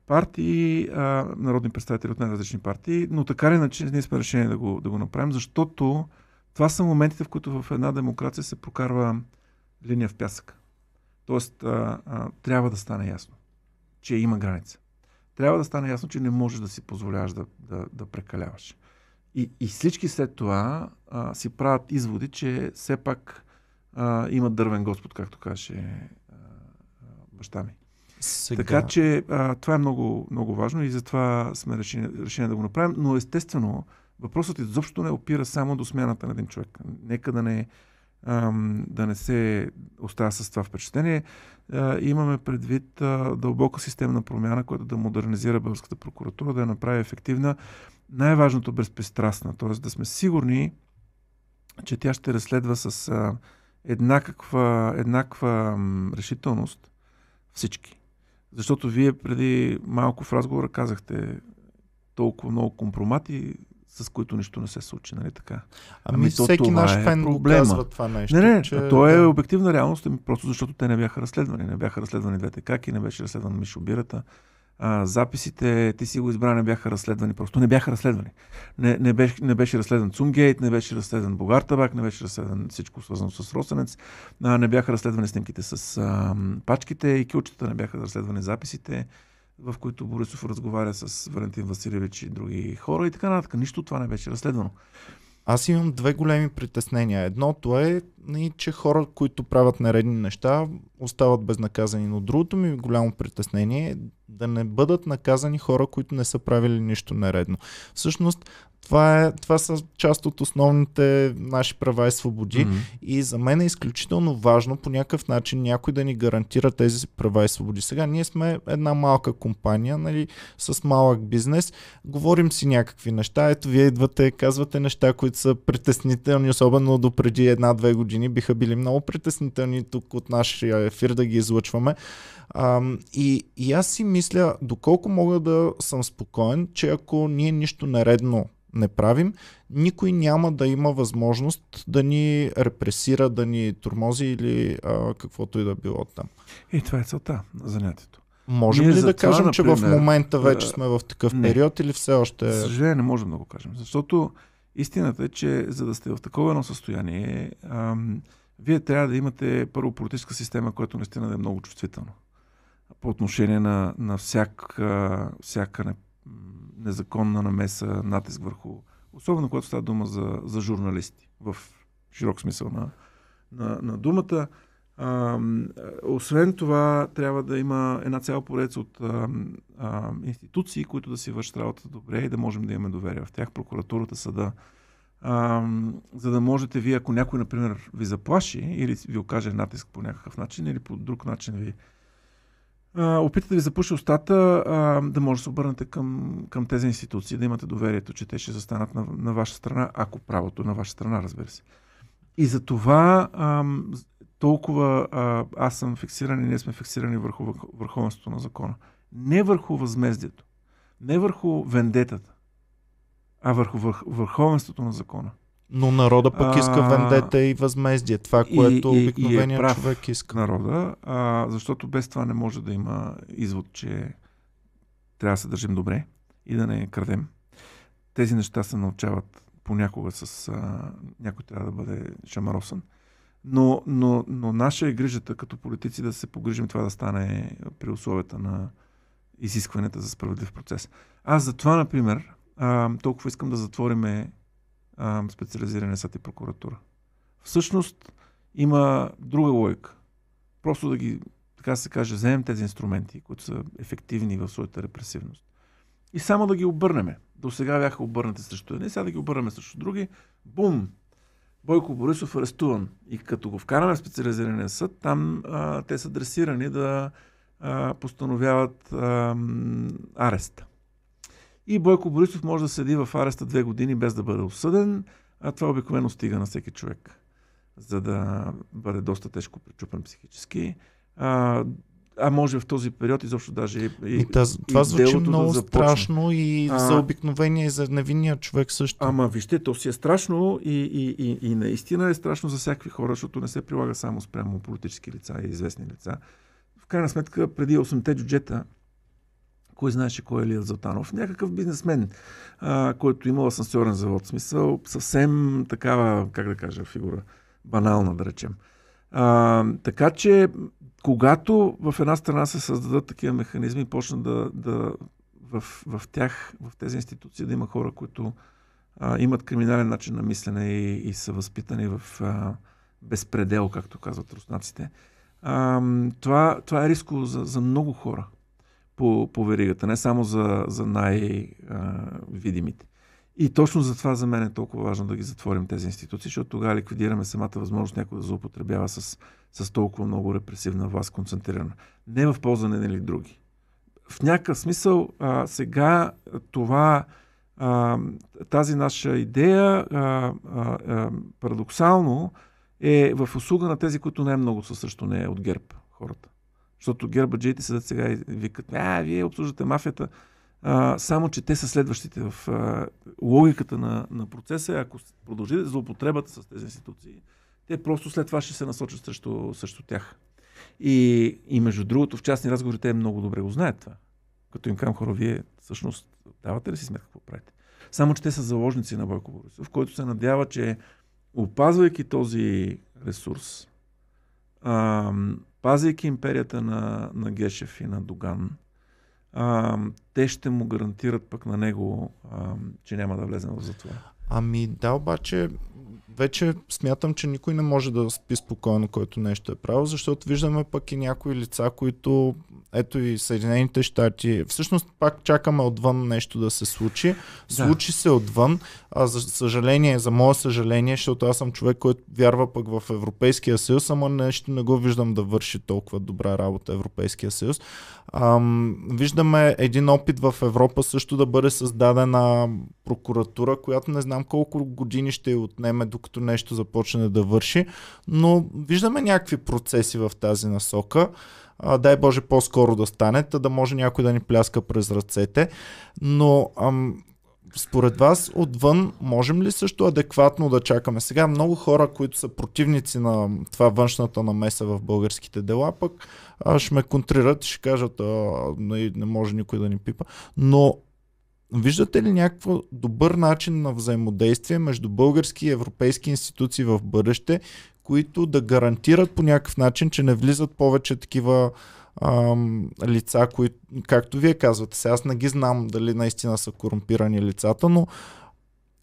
партии, народни представители от най-различни партии, но така или иначе ние сме решени да го, да го направим, защото това са моментите, в които в една демокрация се прокарва линия в пясък. Тоест, а, а, трябва да стане ясно, че има граница. Трябва да стане ясно, че не можеш да си позволяваш да, да, да прекаляваш. И, и всички след това а, си правят изводи, че все пак а, има дървен Господ, както каже баща ми. Сега... Така че а, това е много, много важно и затова сме решени, решени да го направим. Но естествено, въпросът изобщо не опира само до смяната на един човек. Нека да не, ам, да не се оставя с това впечатление. А, имаме предвид а, дълбока системна промяна, която да модернизира българската прокуратура, да я направи ефективна. Най-важното безпристрастна, т.е. да сме сигурни, че тя ще разследва с а, еднаква, еднаква м, решителност – всички. Защото вие преди малко в разговора казахте толкова много компромати, с които нищо не се случи, нали така? Ами, ами то, всеки наш е фен е проблема. го казва това нещо. Не, не, че... то е обективна реалност, ами просто защото те не бяха разследвани. Не бяха разследвани двете каки, не беше разследван Мишо Бирата а, записите, ти си го избра, не бяха разследвани. Просто не бяха разследвани. Не, не, беше, не беше разследван Цумгейт, не беше разследван Богартабак, не беше разследван всичко свързано с Росенец, а, не бяха разследвани снимките с а, пачките и кюлчета, не бяха разследвани записите, в които Борисов разговаря с Валентин Василевич и други хора и така нататък. Нищо от това не беше разследвано. Аз имам две големи притеснения. Едното е, нали, че хора, които правят нередни неща, остават безнаказани. Но другото ми голямо притеснение е да не бъдат наказани хора, които не са правили нищо нередно. Всъщност, това, е, това са част от основните наши права и свободи. Mm-hmm. И за мен е изключително важно по някакъв начин някой да ни гарантира тези права и свободи. Сега ние сме една малка компания, нали, с малък бизнес. Говорим си някакви неща. Ето, вие идвате, казвате неща, които са притеснителни, особено до преди една-две години биха били много притеснителни тук от нашия ефир да ги излъчваме. А, и, и аз си мисля, доколко мога да съм спокоен, че ако ние нищо наредно не правим, никой няма да има възможност да ни репресира, да ни турмози или а, каквото и да било там. И това е целта на занятието. Можем Ние ли да това, кажем, например, че в момента вече сме в такъв не, период или все още... За съжаление не можем да го кажем, защото истината е, че за да сте в такова едно състояние, ам, вие трябва да имате първо политическа система, която наистина да е много чувствителна по отношение на, на всяка, всяка незаконна намеса, натиск върху. Особено когато става дума за, за журналисти, в широк смисъл на, на, на думата. А, освен това, трябва да има една цяла поредица от а, а, институции, които да си вършат работата добре и да можем да имаме доверие в тях, прокуратурата, съда. А, за да можете вие, ако някой, например, ви заплаши или ви окаже натиск по някакъв начин или по друг начин ви опита да ви запуши устата, а, да може да се обърнете към, към тези институции, да имате доверието, че те ще застанат на, на ваша страна, ако правото е на ваша страна, разбира се. И за това а, толкова а, аз съм фиксиран и ние сме фиксирани върху върховенството на закона. Не върху възмездието, не върху вендетата, а върху върх, върховенството на закона. Но народа пък иска а, вендета и възмездие. Това, което и, и, обикновения е прав човек иска. Народа, а, защото без това не може да има извод, че трябва да се държим добре и да не крадем. Тези неща се научават понякога с... А, някой трябва да бъде шамаросан. Но, но, но наша е грижата като политици да се погрижим това да стане при условията на изискванията за справедлив процес. Аз за това, например, а, толкова искам да затвориме специализирани специализирания съд и прокуратура. Всъщност има друга логика. Просто да ги, така се каже, вземем тези инструменти, които са ефективни в своята репресивност. И само да ги обърнеме. До сега бяха обърнати срещу едни, сега да ги обърнем срещу други. Бум! Бойко Борисов е арестуван. И като го вкараме в специализирания съд, там а, те са дресирани да а, постановяват а, ареста. И Бойко Борисов може да седи в ареста две години без да бъде осъден, а това обикновено стига на всеки човек, за да бъде доста тежко причупен психически. А, а може в този период изобщо даже и, и таз, Това и звучи много да страшно и а, за обикновения и за невинния човек също. Ама вижте, то си е страшно и, и, и, и наистина е страшно за всякакви хора, защото не се прилага само спрямо политически лица и известни лица. В крайна сметка, преди 8-те джуджета, кой знаеше кой е Илия Златанов, някакъв бизнесмен, а, който имал асансьорен завод, смисъл съвсем такава, как да кажа, фигура, банална да речем. А, така че, когато в една страна се създадат такива механизми, почна да, да в, в тях, в тези институции да има хора, които а, имат криминален начин на мислене и, и са възпитани в а, безпредел, както казват руснаците. А, това, това е риско за, за много хора по, по веригата, не само за, за най-видимите. И точно за това за мен е толкова важно да ги затворим тези институции, защото тогава ликвидираме самата възможност някой да злоупотребява с, с толкова много репресивна власт, концентрирана. Не в полза на или други. В някакъв смисъл а, сега това, а, тази наша идея а, а, а, парадоксално е в услуга на тези, които най-много са срещу нея от ГЕРБ хората. Защото гербаджиите седят сега и викат, а, вие обслужвате мафията. А, само, че те са следващите в а, логиката на, на процеса. Ако продължите злоупотребата с тези институции, те просто след това ще се насочат срещу, срещу тях. И, и между другото, в частни разговори те много добре го знаят това. Като им казвам хора, вие всъщност давате ли си сметка какво правите? Само, че те са заложници на Бойко Борисов, който се надява, че опазвайки този ресурс, ам, пазейки империята на, на Гешев и на Доган, а, те ще му гарантират пък на него, а, че няма да влезе в затвора. Ами да, обаче вече смятам, че никой не може да спи спокойно, който нещо е правил, защото виждаме пък и някои лица, които ето и Съединените щати. Всъщност пак чакаме отвън нещо да се случи. Случи да. се отвън. А за съжаление, за мое съжаление, защото аз съм човек, който вярва пък в Европейския съюз, ама нещо не го виждам да върши толкова добра работа Европейския съюз. Ам, виждаме един опит в Европа също да бъде създадена прокуратура, която не знам знам колко години ще отнеме, докато нещо започне да върши, но виждаме някакви процеси в тази насока. А, дай Боже по-скоро да стане, да може някой да ни пляска през ръцете. Но ам, според вас отвън можем ли също адекватно да чакаме? Сега много хора, които са противници на това външната намеса в българските дела, пък ще ме контрират и ще кажат, а, не, нали, не може никой да ни пипа. Но Виждате ли някакво добър начин на взаимодействие между български и европейски институции в бъдеще, които да гарантират по някакъв начин, че не влизат повече такива ам, лица, които, както вие казвате, сега аз не ги знам дали наистина са корумпирани лицата, но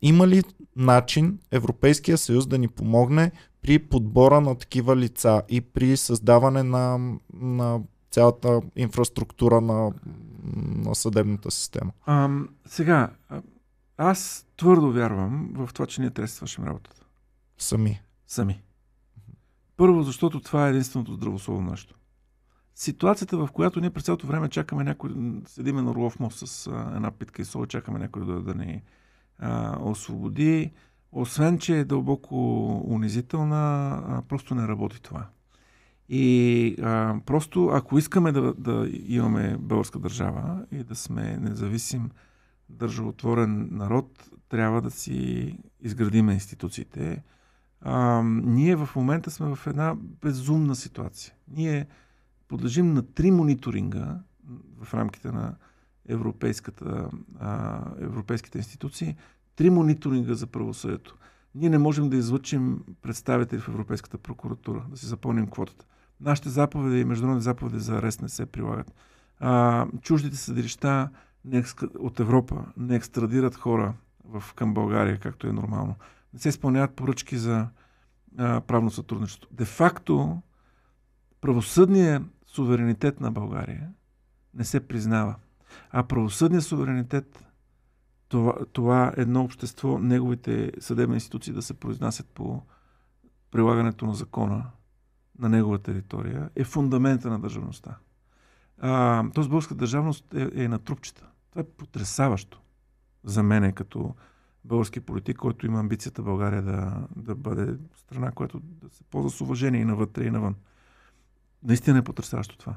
има ли начин Европейския съюз да ни помогне при подбора на такива лица и при създаване на, на цялата инфраструктура на, на съдебната система. А, сега, аз твърдо вярвам в това, че ние трябва да свършим работата. Сами. Сами. Първо, защото това е единственото здравословно нещо. Ситуацията, в която ние през цялото време чакаме някой, седиме на Орлов мост с една питка и сол, чакаме някой да, да ни а, освободи, освен, че е дълбоко унизителна, а, просто не работи това. И а, просто, ако искаме да, да имаме българска държава и да сме независим държавотворен народ, трябва да си изградиме институциите. А, ние в момента сме в една безумна ситуация. Ние подлежим на три мониторинга в рамките на европейската, а, европейските институции, три мониторинга за правосъдието. Ние не можем да излъчим представители в Европейската прокуратура, да си запълним квотата. Нашите заповеди, и международни заповеди за арест не се прилагат. А, чуждите съдилища от Европа не екстрадират хора в, към България, както е нормално. Не се изпълняват поръчки за а, правно сътрудничество. Де факто, правосъдният суверенитет на България не се признава. А правосъдният суверенитет, това, това едно общество, неговите съдебни институции да се произнасят по прилагането на закона на негова територия е фундамента на държавността. тоест българска държавност е, е на трупчета. Това е потрясаващо за мен като български политик, който има амбицията България да, да бъде страна, която да се ползва с уважение и навътре, и навън. Наистина е потрясаващо това.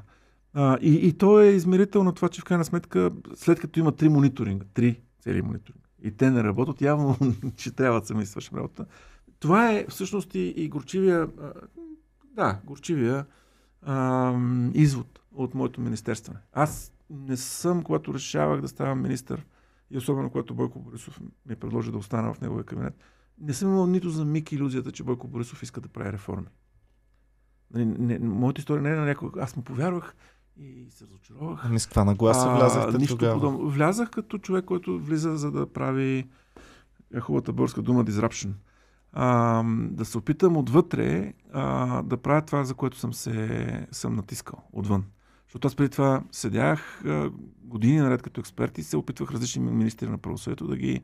А, и, и то е измерител на това, че в крайна сметка, след като има три мониторинга, три цели мониторинга, и те не работят, явно, че трябва да се свършим работа. Това е всъщност и, и горчивия, да, горчивия а, извод от моето министерство. Аз не съм, когато решавах да ставам министър, и особено когато Бойко Борисов ми предложи да остана в неговия кабинет, не съм имал нито за миг иллюзията, че Бойко Борисов иска да прави реформи. Не, нали, не, моята история не е на някой. Аз му повярвах и се разочаровах. Ами с каква нагласа влязахте нищо тогава? Подобно. Влязах като човек, който влиза за да прави е хубавата българска дума disruption а, да се опитам отвътре а, да правя това, за което съм се съм натискал отвън. Защото аз преди това седях а, години наред като експерти, и се опитвах различни министри на правосъдието да ги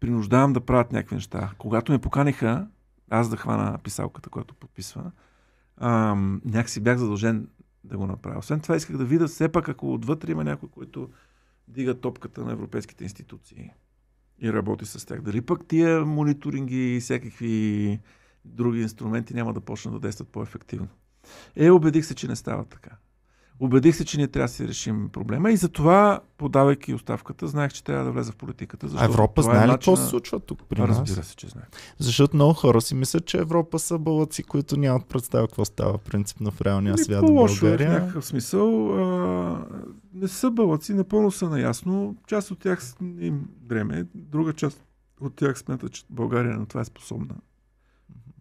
принуждавам да правят някакви неща. Когато ме поканиха, аз да хвана писалката, която подписва, а, някакси бях задължен да го направя. Освен това исках да видя все пак, ако отвътре има някой, който дига топката на европейските институции и работи с тях. Дали пък тия мониторинги и всякакви други инструменти няма да почнат да действат по-ефективно. Е, убедих се, че не става така. Убедих се, че ние трябва да си решим проблема и затова, подавайки оставката, знаех, че трябва да влеза в политиката. а Европа е знае ли какво се случва тук при нас? Разбира се, че знае. Защото много хора си мислят, че Европа са балъци, които нямат представа какво става принципно в реалния не, ами свят. по е в България. Е, в някакъв смисъл. А, не са балъци, напълно са наясно. Част от тях им време, е, друга част от тях смятат, че България на това е способна.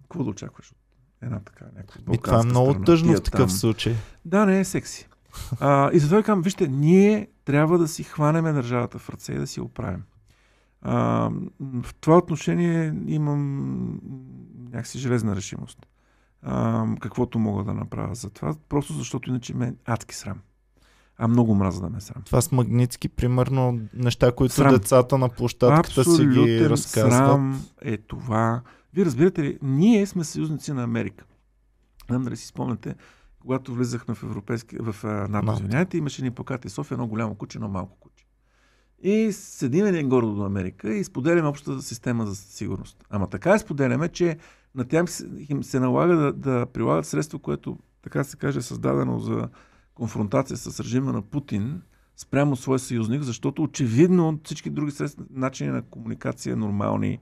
Какво да очакваш? Една така, някаква И това е много страна, тъжно в такъв там. случай. Да, не е секси. А, и затова казвам, вижте, ние трябва да си хванеме държавата в ръце и да си оправим. А, в това отношение имам някакси железна решимост. А, каквото мога да направя за това, просто защото иначе ме адски срам. А много мраза да ме срам. Това с магнитски, примерно, неща, които срам. децата на площадката Абсолютен си ги разказват. срам е това. Вие разбирате ли, ние сме съюзници на Америка. Знам дали си спомняте, когато влизахме в, европейски, в НАТО, извинявайте, имаше ни покати и София, едно голямо куче, едно малко куче. И седим един гордо до Америка и споделяме общата система за сигурност. Ама така я споделяме, че на тях им се налага да, да прилагат средство, което, така се каже, е създадено за конфронтация с режима на Путин спрямо своя съюзник, защото очевидно всички други средства, начини на комуникация, нормални,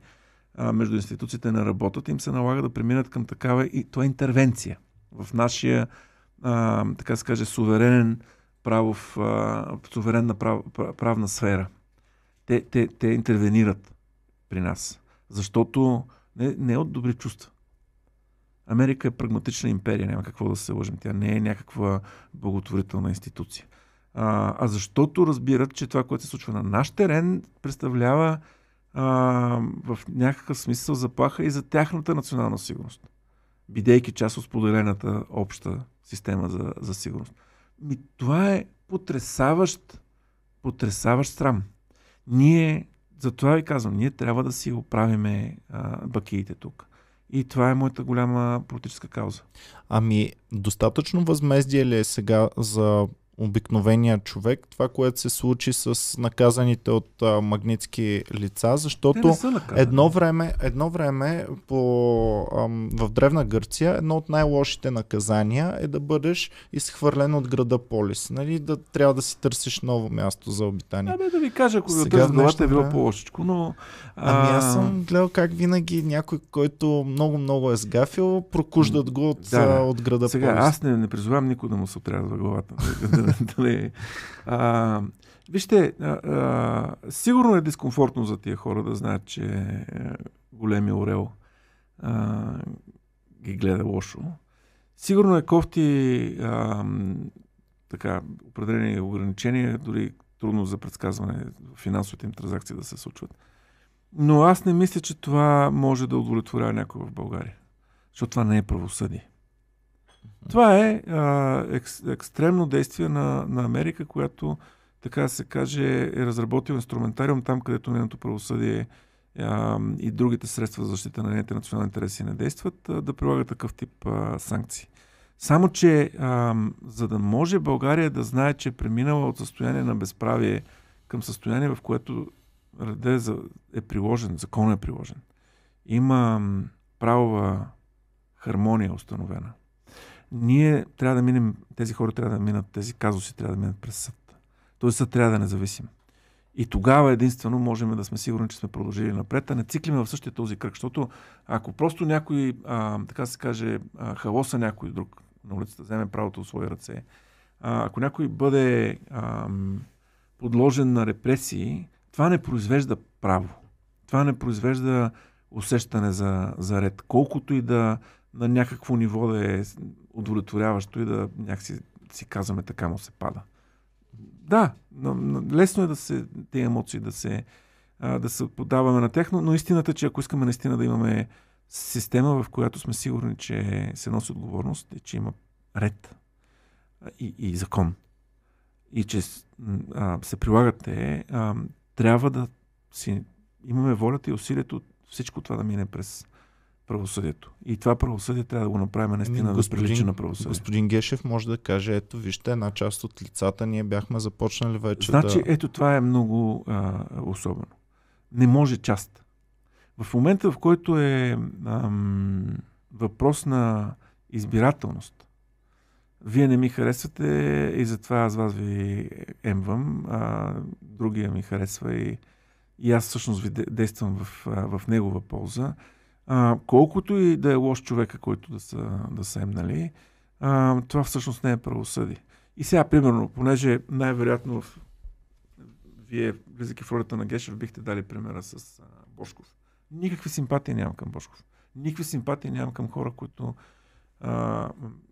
а, между институциите не работят, им се налага да преминат към такава и това е интервенция в нашия, а, така се каже, суверенен правов, а, суверенна прав, правна сфера. Те, те, те интервенират при нас, защото не, не е от добри чувства. Америка е прагматична империя, няма какво да се лъжим. Тя не е някаква благотворителна институция. А, а защото разбират, че това, което се случва на наш терен, представлява а, в някакъв смисъл заплаха и за тяхната национална сигурност, бидейки част от споделената обща система за, за сигурност. Ми, това е потрясаващ, потрясаващ срам. Ние, за това ви казвам, ние трябва да си оправиме а, бакиите тук. И това е моята голяма политическа кауза. Ами, достатъчно възмездие ли е сега за обикновения човек, това, което се случи с наказаните от а, магнитски лица, защото едно време, едно време по, ам, в Древна Гърция едно от най-лошите наказания е да бъдеш изхвърлен от града Полис. Нали? Да трябва да си търсиш ново място за обитание. Абе да ви кажа, ако Сега тази главата е било по-лошичко, но... А... Ами аз съм гледал как винаги някой, който много-много е сгафил, прокуждат го от, да, да. от града Сега, Полис. Сега аз не, не призовам никой да му се отрязва главата. дали, А, вижте, а, а, сигурно е дискомфортно за тия хора да знаят, че е, големи орел а, ги гледа лошо. Сигурно е кофти а, така, определени ограничения, дори трудно за предсказване финансовите им транзакции да се случват. Но аз не мисля, че това може да удовлетворява някой в България. Защото това не е правосъдие. Това е а, екс, екстремно действие на, на Америка, която, така се каже, е разработил инструментариум там, където нейното правосъдие а, и другите средства за защита на нейните национални интереси не действат, а, да прилага такъв тип а, санкции. Само, че а, за да може България да знае, че е преминала от състояние на безправие към състояние, в което реда е, е приложен, закон е приложен. Има правова хармония установена – ние трябва да минем, тези хора трябва да минат, тези казуси трябва да минат през съд. Тоест съд трябва да е независим. И тогава единствено можем да сме сигурни, че сме продължили напред, а не циклиме в същия този кръг, защото ако просто някой, а, така се каже, а, халоса някой друг на улицата, вземе правото в свои ръце, а, ако някой бъде а, подложен на репресии, това не произвежда право. Това не произвежда усещане за, за ред. Колкото и да на някакво ниво да е удовлетворяващо и да някакси си казваме така му се пада. Да, лесно е да се, тези емоции да се, а, да се подаваме на тях, но, но истината е, че ако искаме наистина да имаме система, в която сме сигурни, че се носи отговорност и че има ред и, и закон и че а, се прилагат те, а, трябва да си имаме волята и усилието всичко това да мине през правосъдието. И това правосъдие трябва да го направим ами, наистина да прилича на правосъдие. Господин Гешев може да каже, ето вижте, една част от лицата ние бяхме започнали вече Значи, да... ето това е много а, особено. Не може част. В момента, в който е ам, въпрос на избирателност, вие не ми харесвате и затова аз вас ви емвам, а другия ми харесва и, и аз всъщност ви действам в, в негова полза а, колкото и да е лош човека, който да са, да са нали, а, това всъщност не е правосъдие. И сега, примерно, понеже най-вероятно в... вие, влизайки в ролята на Гешев, бихте дали примера с а, Бошков. Никакви симпатии нямам към Бошков. Никакви симпатии нямам към хора, които а,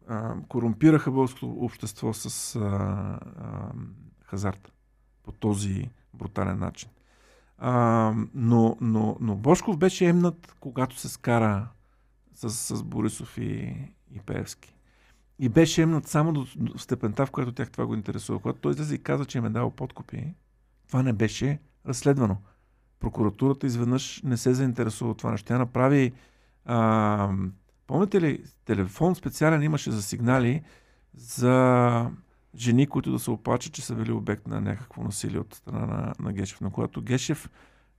а, корумпираха българското общество с а, а, хазарта по този брутален начин. А, но, но, но Бошков беше емнат, когато се скара с, с Борисов и, и Певски. И беше емнат само до, до степента, в която тях това го интересува. Когато той излезе и каза, че им е дал подкупи, това не беше разследвано. Прокуратурата изведнъж не се заинтересува от това нещо. Тя направи. А, помните ли, телефон специален имаше за сигнали за жени, които да се оплачат, че са били обект на някакво насилие от страна на, на Гешев. Но когато Гешев,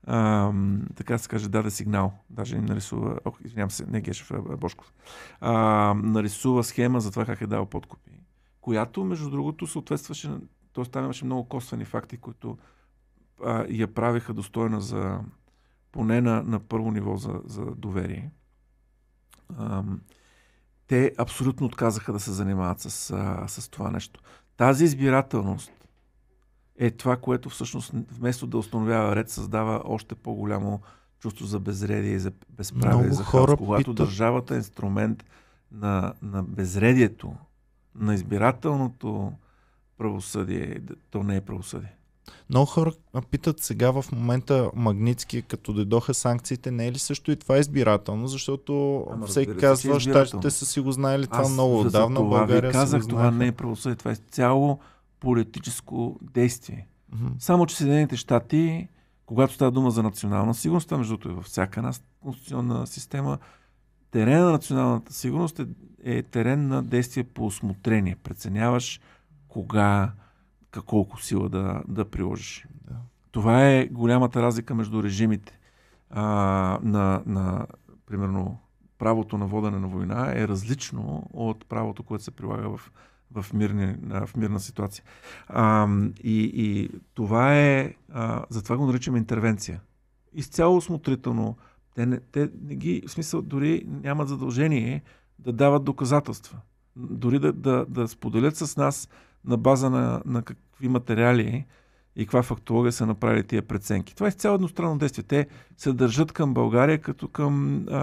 ам, така се каже, даде сигнал, даже им нарисува, ох, извинявам се, не Гешев, а Бошков, а, нарисува схема за това как е дал подкупи, която, между другото, съответстваше, т.е. там имаше много косвени факти, които а, я правиха достойна за, поне на, на първо ниво за, за доверие. Ам, те абсолютно отказаха да се занимават с, а, с това нещо. Тази избирателност е това, което всъщност вместо да установява ред, създава още по-голямо чувство за безредие и за безправие, Много за хаос, хора когато питат... държавата е инструмент на, на безредието, на избирателното правосъдие, то не е правосъдие. Много хора питат сега в момента Магницки, като дойдоха санкциите, не е ли също и това избирателно, защото Ама всеки е казва, щатите са си го знаели това Аз много отдавна. Това България ви казах, това не е правосъдие, това е цяло политическо действие. Mm-hmm. Само, че Съединените щати, когато става дума за национална сигурност, това между другото и във всяка една конституционна система, терен на националната сигурност е, е терен на действие по осмотрение. Преценяваш кога, колко сила да, да приложиш. Да. Това е голямата разлика между режимите. А, на, на, примерно, правото на водене на война е различно от правото, което се прилага в, в, мирни, в мирна ситуация. А, и, и това е, а, затова го наричаме интервенция. Изцяло осмотрително. Те не, те не ги, в смисъл, дори нямат задължение да дават доказателства. Дори да, да, да споделят с нас на база на, на, как, какви материали и каква фактология са направили тия преценки. Това е цяло едностранно действие. Те се държат към България като към а,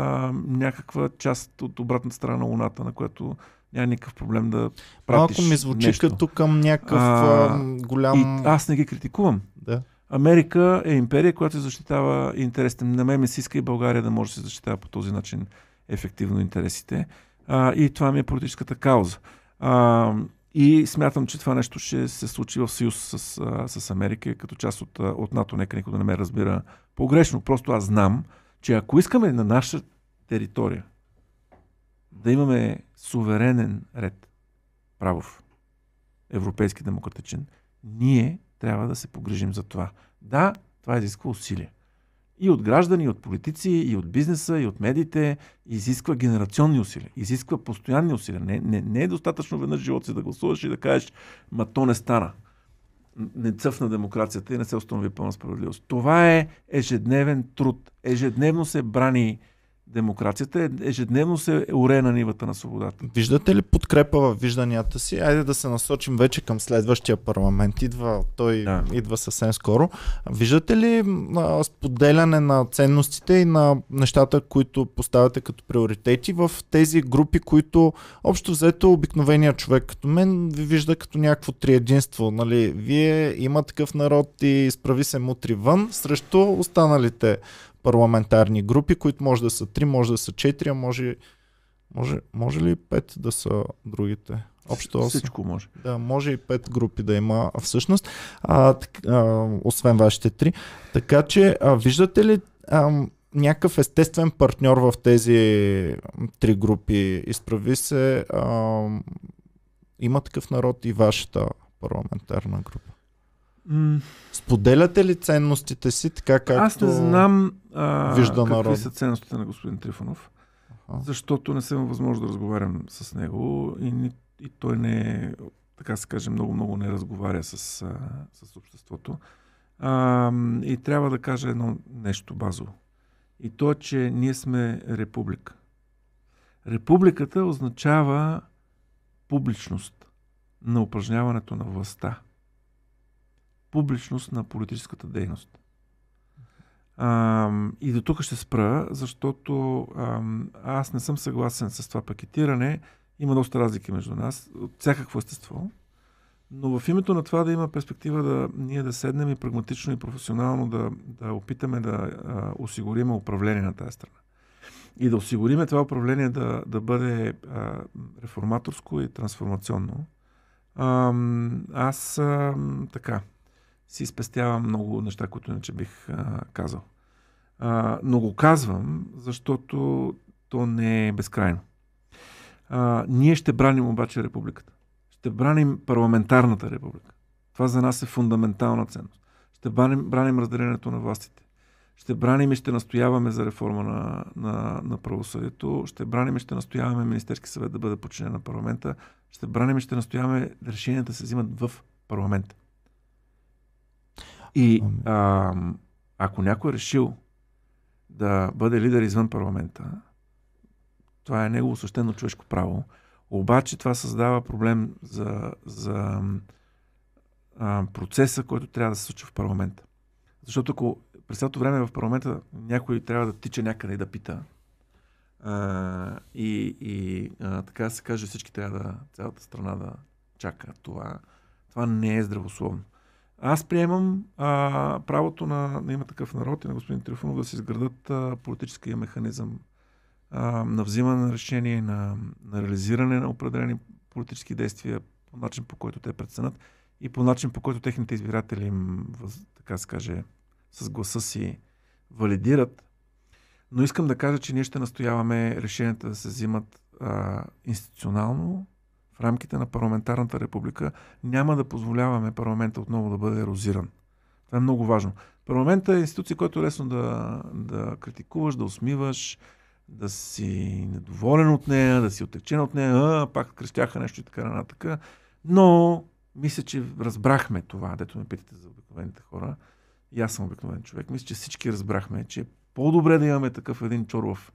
някаква част от обратната страна на Луната, на която няма никакъв проблем да пратиш Малко ми звучи нещо. като към някакъв а, голям... И аз не ги критикувам. Да. Америка е империя, която защитава интересите. На мен ми се иска и България да може да се защитава по този начин ефективно интересите. А, и това ми е политическата кауза. А, и смятам, че това нещо ще се случи в съюз с, с Америка, като част от, от НАТО. Нека никой да не ме разбира погрешно. Просто аз знам, че ако искаме на наша територия да имаме суверенен ред, правов, европейски демократичен, ние трябва да се погрижим за това. Да, това изисква усилие и от граждани, и от политици, и от бизнеса, и от медиите, изисква генерационни усилия, изисква постоянни усилия. Не, не, не е достатъчно веднъж живота си да гласуваш и да кажеш, ма то не стана. Не цъфна демокрацията и не се установи пълна справедливост. Това е ежедневен труд. Ежедневно се брани демокрацията е, ежедневно се уре на нивата на свободата. Виждате ли подкрепа в вижданията си? Айде да се насочим вече към следващия парламент. Идва, той да. идва съвсем скоро. Виждате ли а, споделяне на ценностите и на нещата, които поставяте като приоритети в тези групи, които общо взето обикновения човек като мен ви вижда като някакво триединство. Нали? Вие има такъв народ и изправи се мутри вън срещу останалите парламентарни групи, които може да са 3, може да са 4, а може, може, може ли 5 да са другите? Общо Всичко може. Да, може и 5 групи да има всъщност, а, а, освен вашите 3. Така че, а, виждате ли а, някакъв естествен партньор в тези три групи? Изправи се, а, има такъв народ и вашата парламентарна група. М- Споделяте ли ценностите си така както Аз не знам а, вижда какви народ. са ценностите на господин Трифонов, ага. защото не съм възможно да разговарям с него и, не, и той не е, така се каже, много-много не разговаря с, а, с обществото. А, и трябва да кажа едно нещо базово. И то е, че ние сме република. Републиката означава публичност на упражняването на властта публичност на политическата дейност. Ам, и до тук ще спра, защото ам, аз не съм съгласен с това пакетиране. Има доста разлики между нас, от всякакво естество. Но в името на това да има перспектива да ние да седнем и прагматично и професионално да, да опитаме да а, осигурим управление на тази страна. И да осигурим това управление да, да бъде а, реформаторско и трансформационно. А, аз а, така, си спестявам много неща, които иначе бих а, казал. А, но го казвам, защото то не е безкрайно. А, ние ще браним обаче републиката. Ще браним парламентарната република. Това за нас е фундаментална ценност. Ще браним, браним разделението на властите. Ще браним и ще настояваме за реформа на, на, на правосъдието. Ще браним и ще настояваме Министерски съвет да бъде подчинен на парламента. Ще браним и ще настояваме решенията да се взимат в парламента. И а, ако някой е решил да бъде лидер извън парламента, това е негово същено човешко право. Обаче това създава проблем за, за а, процеса, който трябва да се случва в парламента. Защото ако през цялото време в парламента някой трябва да тича някъде и да пита, а, и, и а, така се каже, всички трябва да, цялата страна да чака това, това не е здравословно. Аз приемам а, правото на, на има такъв народ и на господин Трифонов да се изградат а, политическия механизъм а, на взимане на решение, на, на реализиране на определени политически действия по начин, по който те преценят и по начин, по който техните избиратели им, така се каже, с гласа си валидират. Но искам да кажа, че ние ще настояваме решенията да се взимат а, институционално, рамките на парламентарната република няма да позволяваме парламента отново да бъде ерозиран. Това е много важно. Парламента е институция, която е лесно да, да критикуваш, да усмиваш, да си недоволен от нея, да си отечен от нея, а, пак крещяха нещо и така нататък. Но мисля, че разбрахме това, дето ме питате за обикновените хора. И аз съм обикновен човек. Мисля, че всички разбрахме, че е по-добре да имаме такъв един Чорлов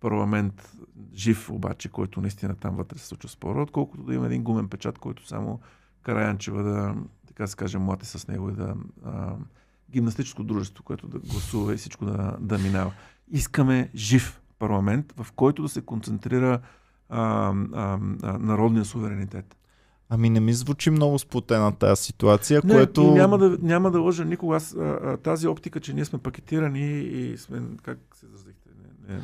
парламент жив обаче, който наистина там вътре се случва спора, отколкото да има един гумен печат, който само Караянчева да, така се каже, млати с него и да а, гимнастическо дружество, което да гласува и всичко да, да минава. Искаме жив парламент, в който да се концентрира а, а, а, народния суверенитет. Ами не ми звучи много сплутена тази ситуация, не, което... И няма, да, няма да лъжа никога. Аз, а, а, тази оптика, че ние сме пакетирани и сме, как се изразихте, е,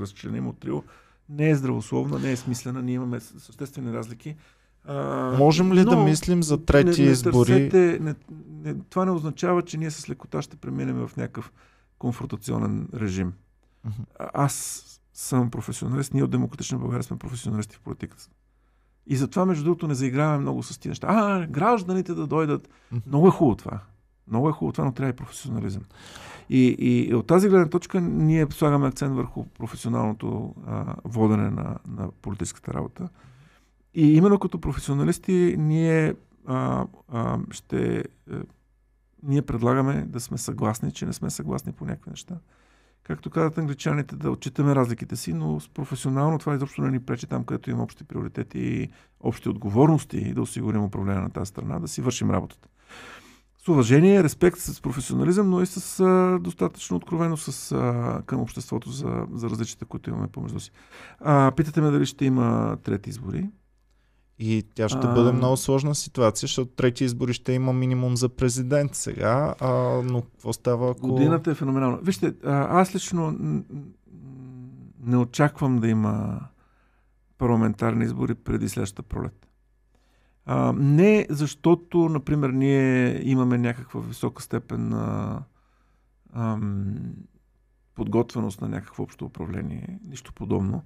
Разчленим от трио, не е здравословна, не е смислена, ние имаме съществени разлики. А, Можем ли но, да мислим за трети не, не избори? Търсете, не, не, това не означава, че ние с лекота ще преминем в някакъв конфронтационен режим. Uh-huh. Аз съм професионалист, ние от Демократична България сме професионалисти в политиката. И затова, между другото, не заиграваме много с тези неща. А, гражданите да дойдат. Много е хубаво това. Много е хубаво това, но трябва и професионализъм. И, и, от тази гледна точка ние слагаме акцент върху професионалното а, водене на, на политическата работа. И именно като професионалисти ние а, а, ще. А, е, ние предлагаме да сме съгласни, че не сме съгласни по някакви неща. Както казват англичаните, да отчитаме разликите си, но с професионално това изобщо не ни пречи там, където има общи приоритети и общи отговорности и да осигурим управление на тази страна, да си вършим работата уважение, респект, с професионализъм, но и с а, достатъчно откровено с, а, към обществото за, за различията, които имаме помежду си. А, питате ме дали ще има трети избори. И тя ще а... бъде много сложна ситуация, защото трети избори ще има минимум за президент сега, а, но какво става ако... Годината е феноменална. Вижте, а, аз лично не очаквам да има парламентарни избори преди следващата пролет. А, не защото, например, ние имаме някаква висока степен на ам, подготвеност на някакво общо управление, нищо подобно,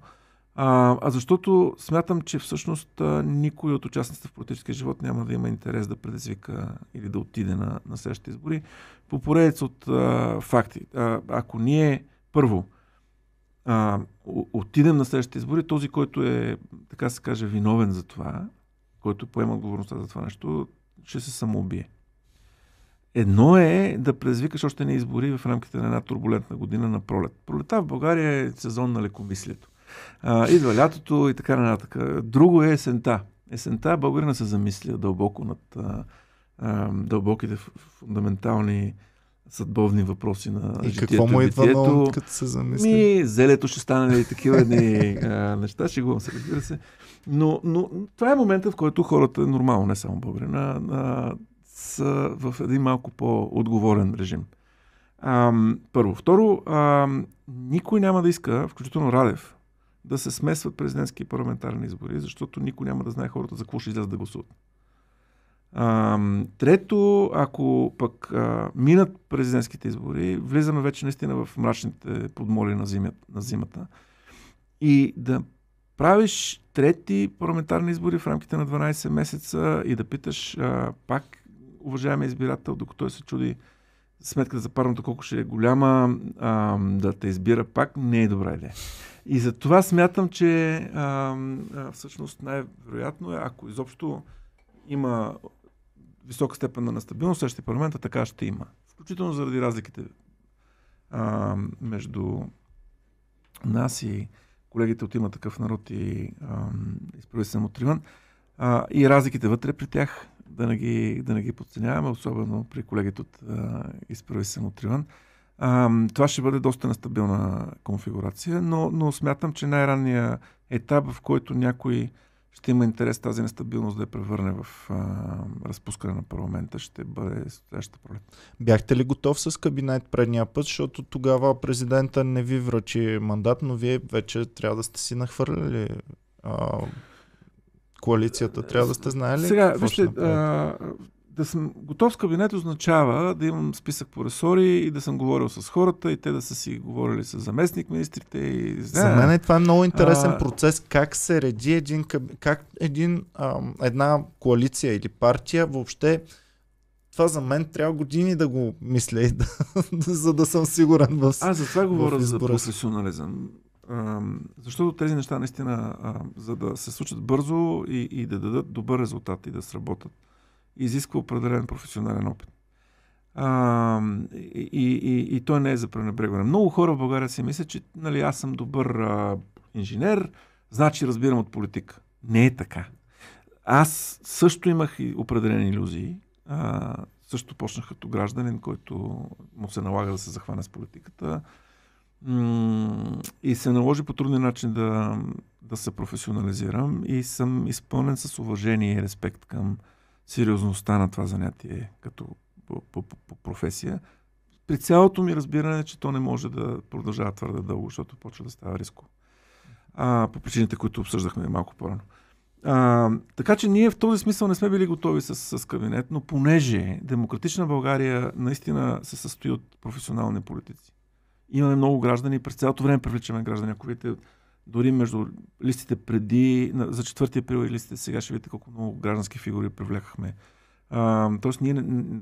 а, а защото смятам, че всъщност никой от участниците в политическия живот няма да има интерес да предизвика или да отиде на, на следващите избори. По поредец от а, факти. А, ако ние първо а, отидем на следващите избори, този, който е, така се каже, виновен за това, който поема отговорността за това нещо, ще се самоубие. Едно е да предизвикаш още не избори в рамките на една турбулентна година на пролет. Пролета в България е сезон на лекомислието. идва лятото и така нататък. Друго е есента. Есента българина се замисля дълбоко над а, а, дълбоките фундаментални съдбовни въпроси на и житието какво му идва на като се замисли? Ми, зелето ще стане и такива едни а, неща, шегувам се, разбира се. Но, но това е момента, в който хората, нормално, не само българина, са в един малко по-отговорен режим. А, първо. Второ, а, никой няма да иска, включително Радев, да се смесват президентски и парламентарни избори, защото никой няма да знае хората за какво ще излязат да гласуват. А, трето, ако пък а, минат президентските избори, влизаме вече наистина в мрачните подмоли на, зимят, на зимата. И да правиш трети парламентарни избори в рамките на 12 месеца и да питаш а, пак уважаемия избирател, докато той се чуди сметката за парното колко ще е голяма, а, да те избира пак, не е добра идея. И за това смятам, че а, а, всъщност най-вероятно е, ако изобщо има висока степен на настабилност, следващия парламент, така ще има. Включително заради разликите а, между нас и колегите от има такъв народ и изправи се от А, и разликите вътре при тях, да не ги, да не ги подценяваме, особено при колегите от изправи се от А, това ще бъде доста нестабилна конфигурация, но, но смятам, че най-ранният етап, в който някой ще има интерес тази нестабилност да я превърне в а, разпускане на парламента. Ще бъде следващата пролет. Бяхте ли готов с кабинет предния път, защото тогава президента не ви връчи мандат, но вие вече трябва да сте си нахвърлили. а, коалицията. Трябва да сте знаели. Сега, вижте, а, да съм готов с кабинет означава да имам списък по ресори и да съм говорил с хората и те да са си говорили с заместник министрите. И... За мен е, това е много интересен а... процес. Как се реди един, как един, а, една коалиция или партия въобще това за мен трябва години да го мисля, да, за да съм сигурен в Аз за това говоря за професионализъм. защото тези неща наистина, а, за да се случат бързо и, и да дадат добър резултат и да сработят, изисква определен професионален опит. А, и, и, и той не е за пренебрегване. Много хора в България си мислят, че нали, аз съм добър а, инженер, значи разбирам от политика. Не е така. Аз също имах и определени иллюзии. А, също почнах като гражданин, който му се налага да се захване с политиката. И се наложи по труден начин да, да се професионализирам и съм изпълнен с уважение и респект към сериозността на това занятие като по, по, по, по професия. При цялото ми разбиране, че то не може да продължава твърде дълго, защото почва да става риско. А, по причините, които обсъждахме малко по-рано. А, така че ние в този смисъл не сме били готови с, с кабинет, но понеже демократична България наистина се състои от професионални политици. Имаме много граждани, през цялото време привличаме граждани. Ако видите дори между листите преди, за 4 април и листите сега ще видите колко много граждански фигури привлякахме. тоест ние не,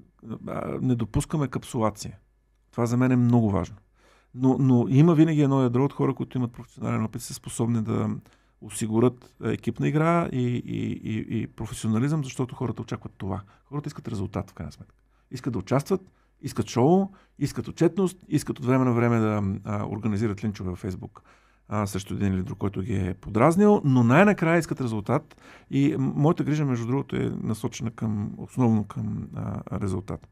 не допускаме капсулация. Това за мен е много важно. Но, но има винаги едно ядро от хора, които имат професионален опит, са способни да осигурят екипна игра и, и, и, и професионализъм, защото хората очакват това. Хората искат резултат, в крайна сметка. Искат да участват, искат шоу, искат отчетност, искат от време на време да а, организират линчове във Фейсбук а, срещу един или друг, който ги е подразнил, но най-накрая искат резултат и моята грижа, между другото, е насочена към, основно към а, резултат.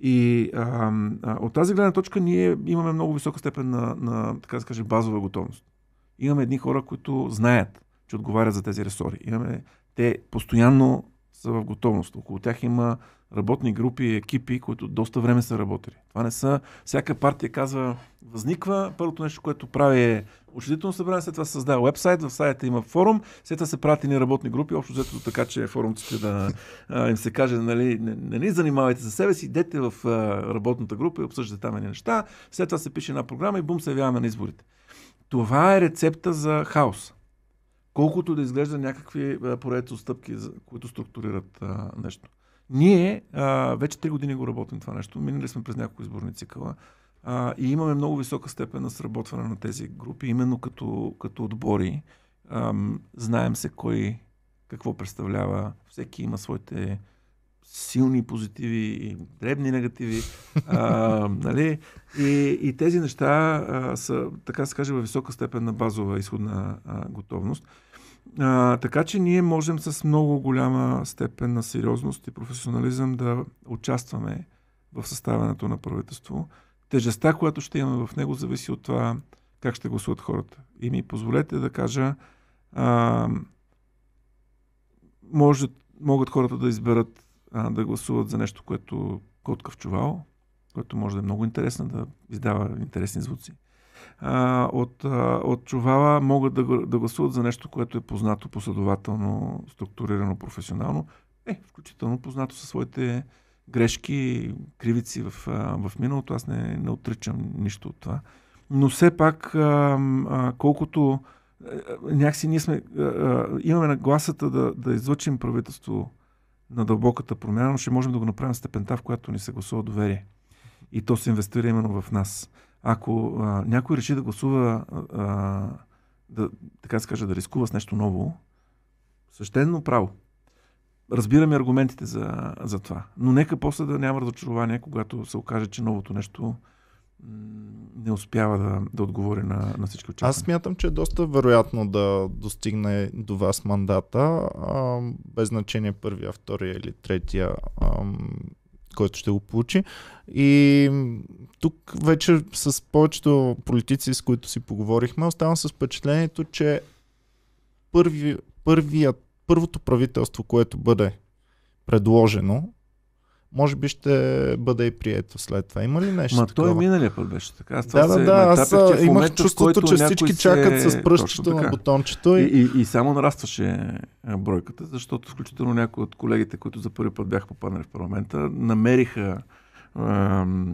И а, а, от тази гледна точка ние имаме много висока степен на, на така да се каже, базова готовност. Имаме едни хора, които знаят, че отговарят за тези ресори. Имаме, те постоянно са в готовност. Около тях има работни групи и екипи, които доста време са работили. Това не са... Всяка партия казва, възниква, първото нещо, което прави е учредително събрание, след това се създава вебсайт, в сайта има форум, след това се правят и работни групи, общо взето така, че форумците да а, им се каже, нали, не, не ни занимавайте за себе си, идете в а, работната група и обсъждате там едни неща, след това се пише една програма и бум се явяваме на изборите. Това е рецепта за хаос. Колкото да изглежда някакви поредица отстъпки, които структурират а, нещо. Ние а, вече три години го работим това нещо. Минали сме през няколко изборни цикъла. А, и имаме много висока степен на сработване на тези групи, именно като, като отбори. А, знаем се кой какво представлява. Всеки има своите силни позитиви и дребни негативи. А, нали? и, и тези неща а, са, така се каже, във висока степен на базова изходна а, готовност. А, така че ние можем с много голяма степен на сериозност и професионализъм да участваме в съставянето на правителство. Тежестта, която ще имаме в него, зависи от това как ще гласуват хората. И ми позволете да кажа, а, може, могат хората да изберат а, да гласуват за нещо, което котка в чувал, което може да е много интересно, да издава интересни звуци а, от, а, от чувала могат да, да гласуват за нещо, което е познато последователно, структурирано, професионално, е, включително познато със своите грешки, кривици в, в миналото. Аз не, не отричам нищо от това. Но все пак, а, а, колкото а, някакси ние сме, а, а, имаме нагласата да, да излъчим правителство на дълбоката промяна, но ще можем да го направим степента, в която ни се гласува доверие. И то се инвестира именно в нас ако а, някой реши да гласува, а, да, така се каже, да рискува с нещо ново, същенно право. Разбираме аргументите за, за това. Но нека после да няма разочарование, когато се окаже, че новото нещо не успява да, да отговори на, на всички очаквания. Аз смятам, че е доста вероятно да достигне до вас мандата, а, без значение първия, втория или третия. А, който ще го получи. И тук вече с повечето политици, с които си поговорихме, оставам с впечатлението, че първи, първият, първото правителство, което бъде предложено, може би ще бъде и прието след това. Има ли нещо Ма такова? той миналия път беше така. Аз да, да, да. Аз момента, имах чувството, че всички се... чакат с е пръщите на бутончето. И... И, и, и само нарастваше бройката, защото включително някои от колегите, които за първи път бяха попаднали в парламента, намериха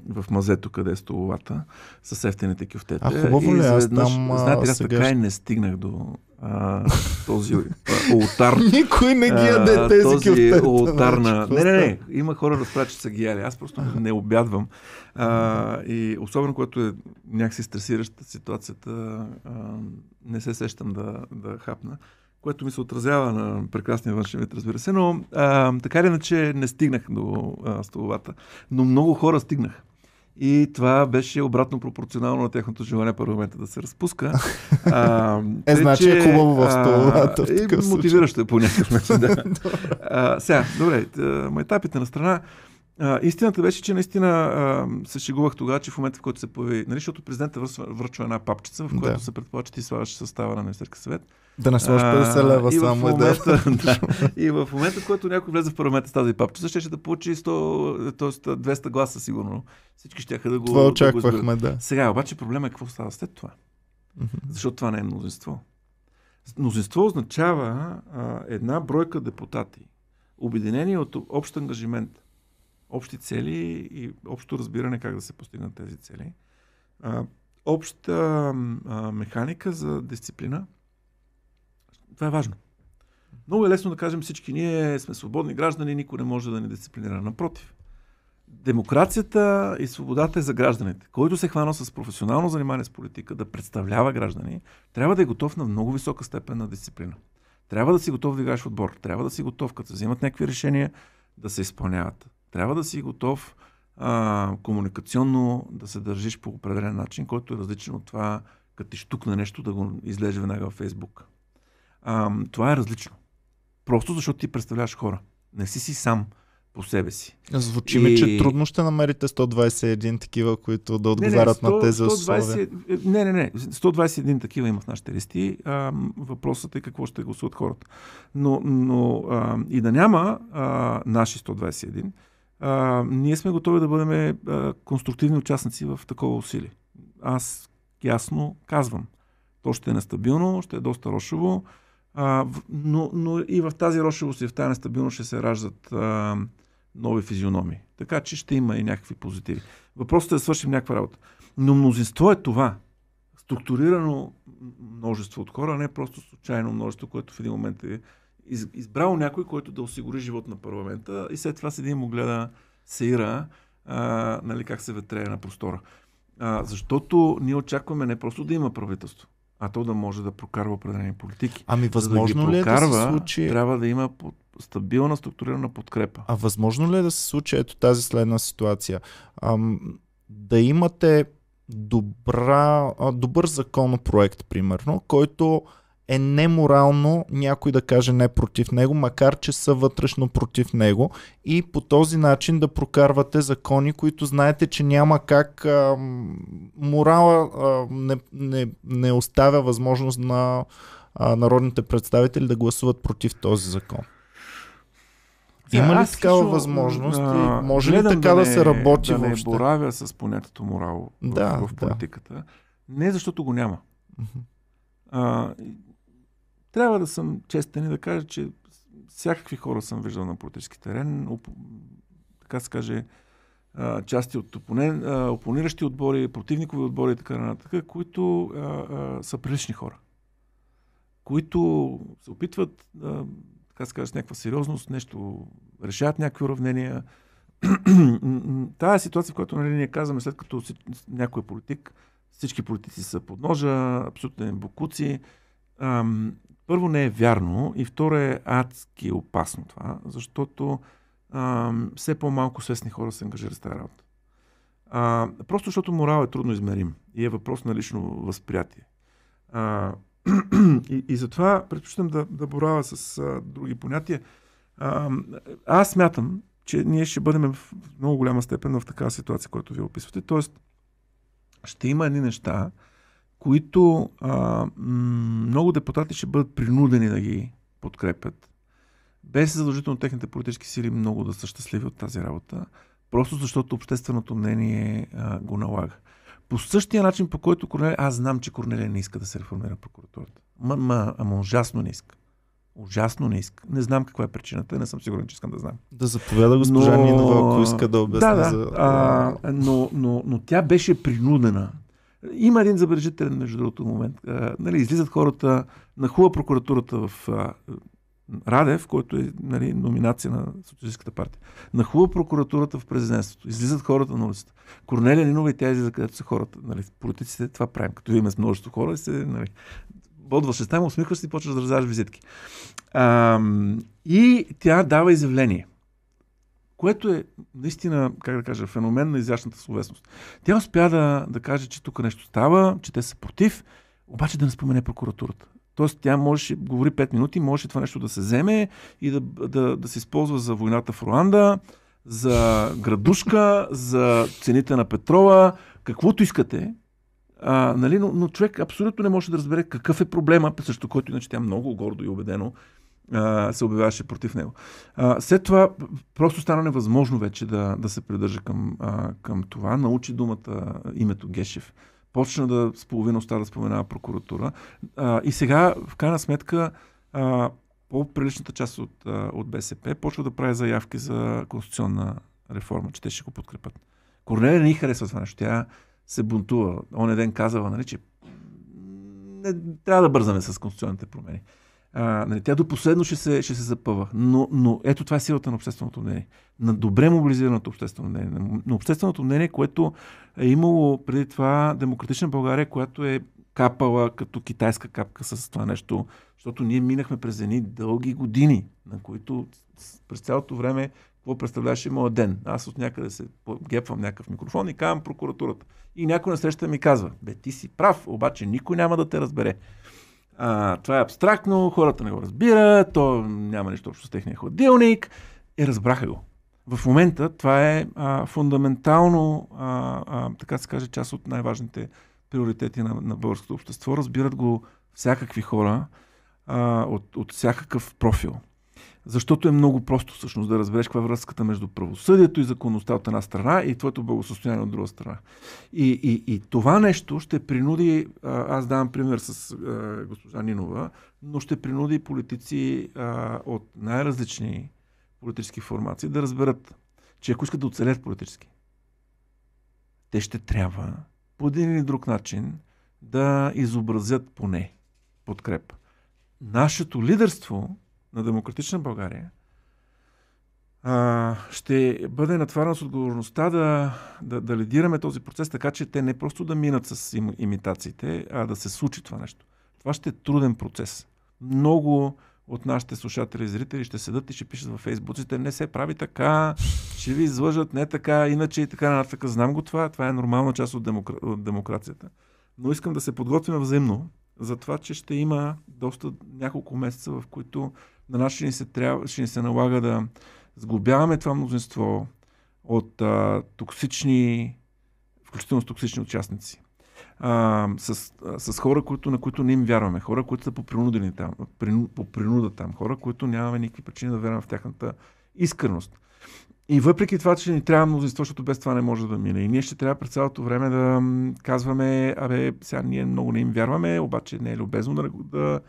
в мазето, къде е столовата, с ефтените кюфтета. А хубаво ли? Е? Аз изведнъж, там, знаете, аз сега... така не стигнах до а, този ултар. Никой не ги яде тези този кюфтета. Значи, на... Не, не, не. Има хора, разправят, че са ги яли. Аз просто не обядвам. А, и особено, когато е някакси стресираща ситуацията, а, не се сещам да, да хапна което ми се отразява на прекрасния външен вид, разбира се, но а, така или иначе не стигнах до а, столовата. Но много хора стигнаха. И това беше обратно пропорционално на тяхното желание парламента да се разпуска. А, е, значи е хубаво в столовата. А, в мотивиращо е по някакъв начин. да. а, сега, добре, майтапите на страна. А, истината беше, че наистина а, се шегувах тогава, че в момента, в който се появи, нали, защото президента връчва една папчица, в която да. се предполага, че ти слагаш състава на Министерски съвет. Да не сложиш 50 лева само и е момента, да. И в момента, в който някой влезе в парламента с тази папчица, ще, ще да получи 100, тоест 200 гласа сигурно. Всички ще да го. Това очаквахме, да. Го да. Сега обаче проблема е какво става след това. Защото това не е мнозинство. Мнозинство означава а, една бройка депутати, обединени от общ ангажимент общи цели и общо разбиране как да се постигнат тези цели. А, обща а, механика за дисциплина. Това е важно. Много е лесно да кажем всички ние сме свободни граждани, никой не може да ни дисциплинира. Напротив, демокрацията и свободата е за гражданите. Който се хвана с професионално занимание с политика, да представлява граждани, трябва да е готов на много висока степен на дисциплина. Трябва да си готов да играеш в отбор. Трябва да си готов, като се взимат някакви решения, да се изпълняват. Трябва да си готов а, комуникационно да се държиш по определен начин, който е различен от това, като ти на нещо, да го излезе веднага във Фейсбук. А, това е различно. Просто защото ти представляваш хора. Не си си сам по себе си. Звучи и... ми, че трудно ще намерите 121 такива, които да отговарят не, не, 100, на тези 120... условия. Не, не, не. 121 такива има в нашите листи. А, въпросът е какво ще гласуват хората. Но, но а, и да няма а, наши 121, а, ние сме готови да бъдем а, конструктивни участници в такова усилие. Аз ясно казвам. То ще е нестабилно, ще е доста рошево, а, но, но и в тази рошевост и в тази нестабилност ще се раждат а, нови физиономии. Така че ще има и някакви позитиви. Въпросът е да свършим някаква работа. Но мнозинство е това. Структурирано множество от хора, не просто случайно множество, което в един момент е из, избрал някой, който да осигури живот на парламента и след това седи и му гледа сеира, а, нали, как се ветрее на простора. А, защото ние очакваме не просто да има правителство, а то да може да прокарва определени политики. Ами възможно да ли прокарва, е да се случи... Трябва да има под... стабилна, структурирана подкрепа. А възможно ли е да се случи ето тази следна ситуация? Ам, да имате добра, добър законопроект, примерно, който е неморално някой да каже не против него, макар че са вътрешно против него и по този начин да прокарвате закони, които знаете, че няма как а, морала а, не, не, не оставя възможност на а, народните представители да гласуват против този закон. Има ли такава възможност? Да, може ли така да, не, да се работи да въобще? Да не боравя с понятието морал в, да, в политиката. Да. Не защото го няма. Uh-huh. А, трябва да съм честен и да кажа, че всякакви хора съм виждал на политически терен. Оп... Така се каже, части от опонен, опониращи отбори, противникови отбори и така нататък, които а, а, са прилични хора. Които се опитват, а, така се каже, с някаква сериозност, нещо, решават някакви уравнения. Тая ситуация, в която нали, ние казваме, след като някой е политик, всички политици са под ножа, абсолютно е бокуци, първо не е вярно и второ е адски опасно това, защото а, все по-малко свестни хора се ангажират с тази работа. А, просто защото морал е трудно измерим и е въпрос на лично възприятие. А, и, и затова предпочитам да, да борава с а, други понятия. А, аз смятам, че ние ще бъдем в много голяма степен в такава ситуация, която ви описвате. Тоест, ще има едни неща, които а, много депутати ще бъдат принудени да ги подкрепят, без задължително техните политически сили много да са щастливи от тази работа, просто защото общественото мнение а, го налага. По същия начин, по който Корнелия, аз знам, че Корнелия не иска да се реформира прокуратурата. Ма, ама ужасно не иска. Ужасно не иска. Не знам каква е причината, не съм сигурен, че искам да знам. Да заповяда госпожа но... Нинова, ако иска да обясни. Да, да. За... А, но, но, но тя беше принудена има един забележителен, между другото, момент. А, нали, излизат хората на хубава прокуратурата в а, Радев, който е нали, номинация на Социалистическата партия. На хубава прокуратурата в президентството. Излизат хората на улицата. Корнелия Нинова и тя излиза където са хората. Нали, политиците това правим. Като имаме с множество хора, се, нали, бодва се там, усмихваш се и почваш да раздаваш визитки. А, и тя дава изявление което е наистина, как да кажа, феномен на изящната словесност. Тя успя да, да каже, че тук нещо става, че те са против, обаче да не спомене прокуратурата. Тоест тя можеше, говори 5 минути, можеше това нещо да се вземе и да, да, да се използва за войната в Руанда, за градушка, за цените на петрола, каквото искате. А, нали, но, но човек абсолютно не може да разбере какъв е проблема, срещу който иначе тя много гордо и убедено се обявяваше против него. А, след това просто стана невъзможно вече да, да се придържа към, а, към това. Научи думата, името Гешев. Почна да с половина уста да споменава прокуратура. А, и сега, в крайна сметка, а, по-приличната част от, а, от БСП почва да прави заявки за конституционна реформа, че те ще го подкрепят. Корнелия не ни харесва това нещо. Тя се бунтува. Он ден казва: нали, че не трябва да бързаме с конституционните промени а, нали, тя до последно ще се, ще се запъва. Но, но ето това е силата на общественото мнение. На добре мобилизираното обществено мнение. На, общественото мнение, което е имало преди това демократична България, която е капала като китайска капка с това нещо, защото ние минахме през едни дълги години, на които през цялото време какво представляваше моят ден. Аз от някъде се гепвам някакъв микрофон и казвам прокуратурата. И някой на среща ми казва, бе, ти си прав, обаче никой няма да те разбере а, това е абстрактно, хората не го разбират, то няма нищо общо с техния ходилник. И е, разбраха го. В момента това е а, фундаментално, а, а, така се каже, част от най-важните приоритети на, на българското общество. Разбират го всякакви хора а, от, от всякакъв профил. Защото е много просто всъщност да разбереш каква е връзката между правосъдието и законността от една страна и твоето благосостояние от друга страна. И, и, и това нещо ще принуди, аз давам пример с а, госпожа Нинова, но ще принуди политици а, от най-различни политически формации да разберат, че ако искат да оцелят политически, те ще трябва по един или друг начин да изобразят поне подкреп. Нашето лидерство на демократична България, а, ще бъде натварена с отговорността да, да, да лидираме този процес, така че те не просто да минат с им, имитациите, а да се случи това нещо. Това ще е труден процес. Много от нашите слушатели и зрители ще седат и ще пишат във фейсбуците, не се прави така, ще ви излъжат, не така, иначе и така нататък. Знам го това, това е нормална част от, демокра... от демокрацията. Но искам да се подготвим взаимно за това, че ще има доста няколко месеца, в които на нас ще ни се, трябва, ще ни се налага да сглобяваме това мнозинство от а, токсични, включително с токсични участници. А, с, а, с хора, които, на които не им вярваме, хора, които са по, там, по принуда там, хора, които нямаме никакви причини да вярваме в тяхната искреност. И въпреки това, че ни трябва мнозинство, защото без това не може да мине. И ние ще трябва през цялото време да казваме, абе, сега ние много не им вярваме, обаче не е любезно да, да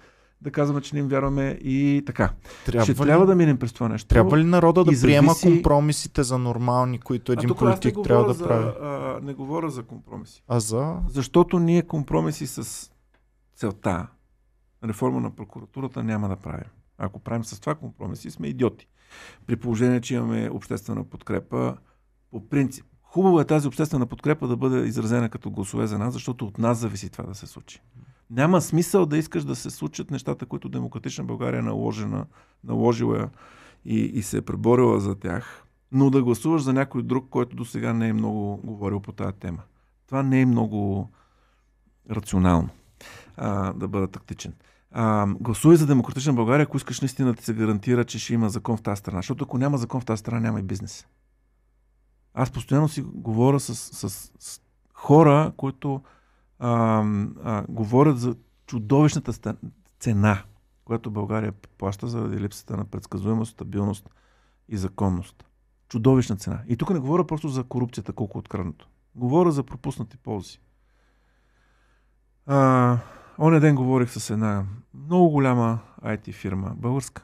да казваме, че не им вярваме и така. Трябва ще ли, трябва да минем през това нещо. Трябва ли народа да зависи... приема компромисите за нормални, които един а, политик трябва да прави? За, а, не говоря за компромиси. А за? Защото ние компромиси с целта, реформа на прокуратурата няма да правим. Ако правим с това компромиси, сме идиоти. При положение, че имаме обществена подкрепа, по принцип, хубаво е тази обществена подкрепа да бъде изразена като гласове за нас, защото от нас зависи това да се случи няма смисъл да искаш да се случат нещата, които демократична България е наложена, наложила и, и се е преборила за тях, но да гласуваш за някой друг, който до сега не е много говорил по тази тема. Това не е много рационално а, да бъда тактичен. А, гласувай за демократична България, ако искаш наистина да се гарантира, че ще има закон в тази страна. Защото ако няма закон в тази страна, няма и бизнес. Аз постоянно си говоря с, с, с хора, които а, а, говорят за чудовищната цена, която България плаща заради липсата на предсказуемост, стабилност и законност. Чудовищна цена. И тук не говоря просто за корупцията, колко е откраднато. Говоря за пропуснати ползи. А, оня ден говорих с една много голяма IT фирма, българска.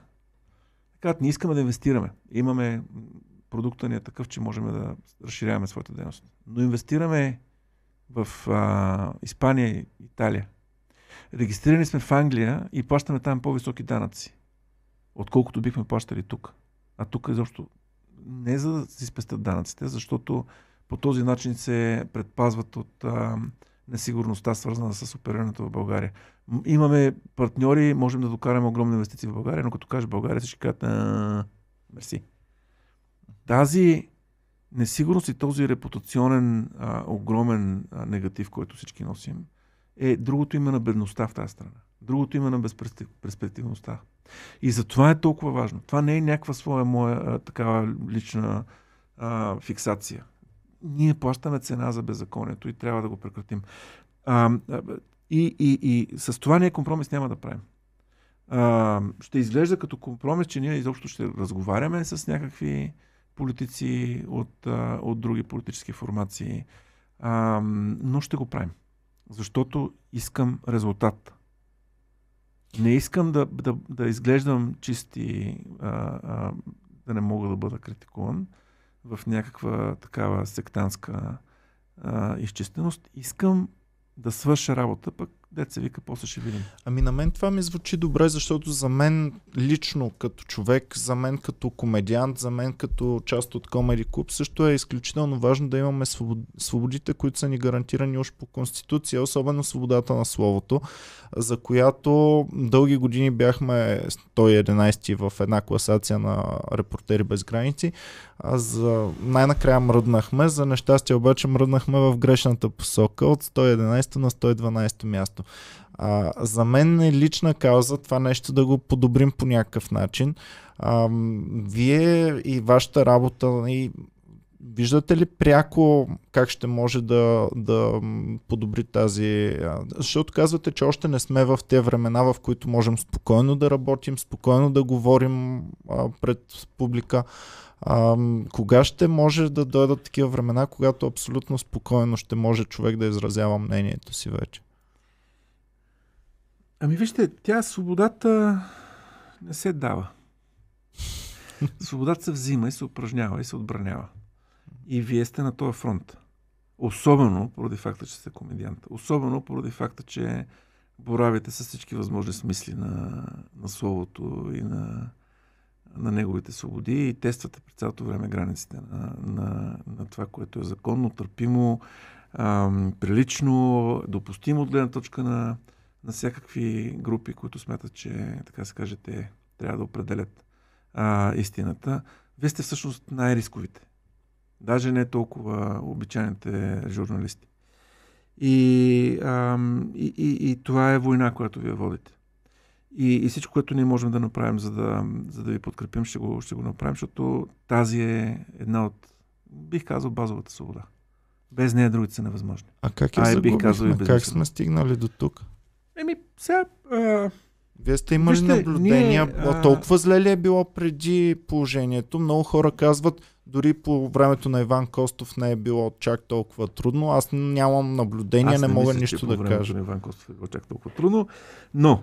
Така, не искаме да инвестираме. Имаме продукта ни е такъв, че можем да разширяваме своята дейност. Но инвестираме в а, Испания и Италия. Регистрирани сме в Англия и плащаме там по-високи данъци, отколкото бихме плащали тук. А тук изобщо не за да си спестят данъците, защото по този начин се предпазват от а, несигурността, свързана с оперирането в България. Имаме партньори, можем да докараме огромни инвестиции в България, но като кажеш България, всички казват, мерси. Тази несигурност и този репутационен а, огромен а, негатив, който всички носим, е другото име на бедността в тази страна. Другото име на безперспективността. И затова е толкова важно. Това не е някаква своя моя а, такава лична а, фиксация. Ние плащаме цена за беззаконието и трябва да го прекратим. А, и, и, и с това ние компромис няма да правим. А, ще изглежда като компромис, че ние изобщо ще разговаряме с някакви политици от, а, от други политически формации. А, но ще го правим. Защото искам резултат. Не искам да, да, да изглеждам чисти, а, а, да не мога да бъда критикуван в някаква такава сектантска а, изчистеност. Искам да свърша работа, пък Дет се вика, после ще видим. Ами на мен това ми звучи добре, защото за мен лично като човек, за мен като комедиант, за мен като част от комеди Club също е изключително важно да имаме свободите, които са ни гарантирани още по Конституция, особено свободата на словото, за която дълги години бяхме 111 в една класация на Репортери без граници. А за... най-накрая мръднахме, за нещастие обаче мръднахме в грешната посока от 111 на 112 място място. А, за мен е лична кауза това нещо да го подобрим по някакъв начин. А, вие и вашата работа и Виждате ли пряко как ще може да, да подобри тази... Защото казвате, че още не сме в те времена, в които можем спокойно да работим, спокойно да говорим а, пред публика. А, кога ще може да дойдат такива времена, когато абсолютно спокойно ще може човек да изразява мнението си вече? Ами вижте, тя свободата не се дава. Свободата се взима и се упражнява и се отбранява. И вие сте на този фронт. Особено поради факта, че сте комедиант. Особено поради факта, че боравите с всички възможни смисли на, на словото и на, на неговите свободи и тествате през цялото време границите на, на, на това, което е законно, търпимо, ам, прилично, допустимо от гледна точка на, на всякакви групи, които смятат, че, така се каже, те трябва да определят а, истината. Вие сте всъщност най-рисковите. Даже не толкова обичайните журналисти. И, ам, и, и, и това е война, която вие водите. И, и всичко, което ние можем да направим, за да, за да ви подкрепим, ще го, ще го направим, защото тази е една от, бих казал, базовата свобода. Без нея другите са невъзможни. А как, я а, е, бих казал, без как сме стигнали до тук? Еми, сега... А... Вие сте имали Вижте, наблюдения, ние, а... толкова зле ли е било преди положението? Много хора казват, дори по времето на Иван Костов не е било чак толкова трудно. Аз нямам наблюдения, Аз не, не мога мисля, нищо да кажа. На Иван Костов е било чак толкова трудно, но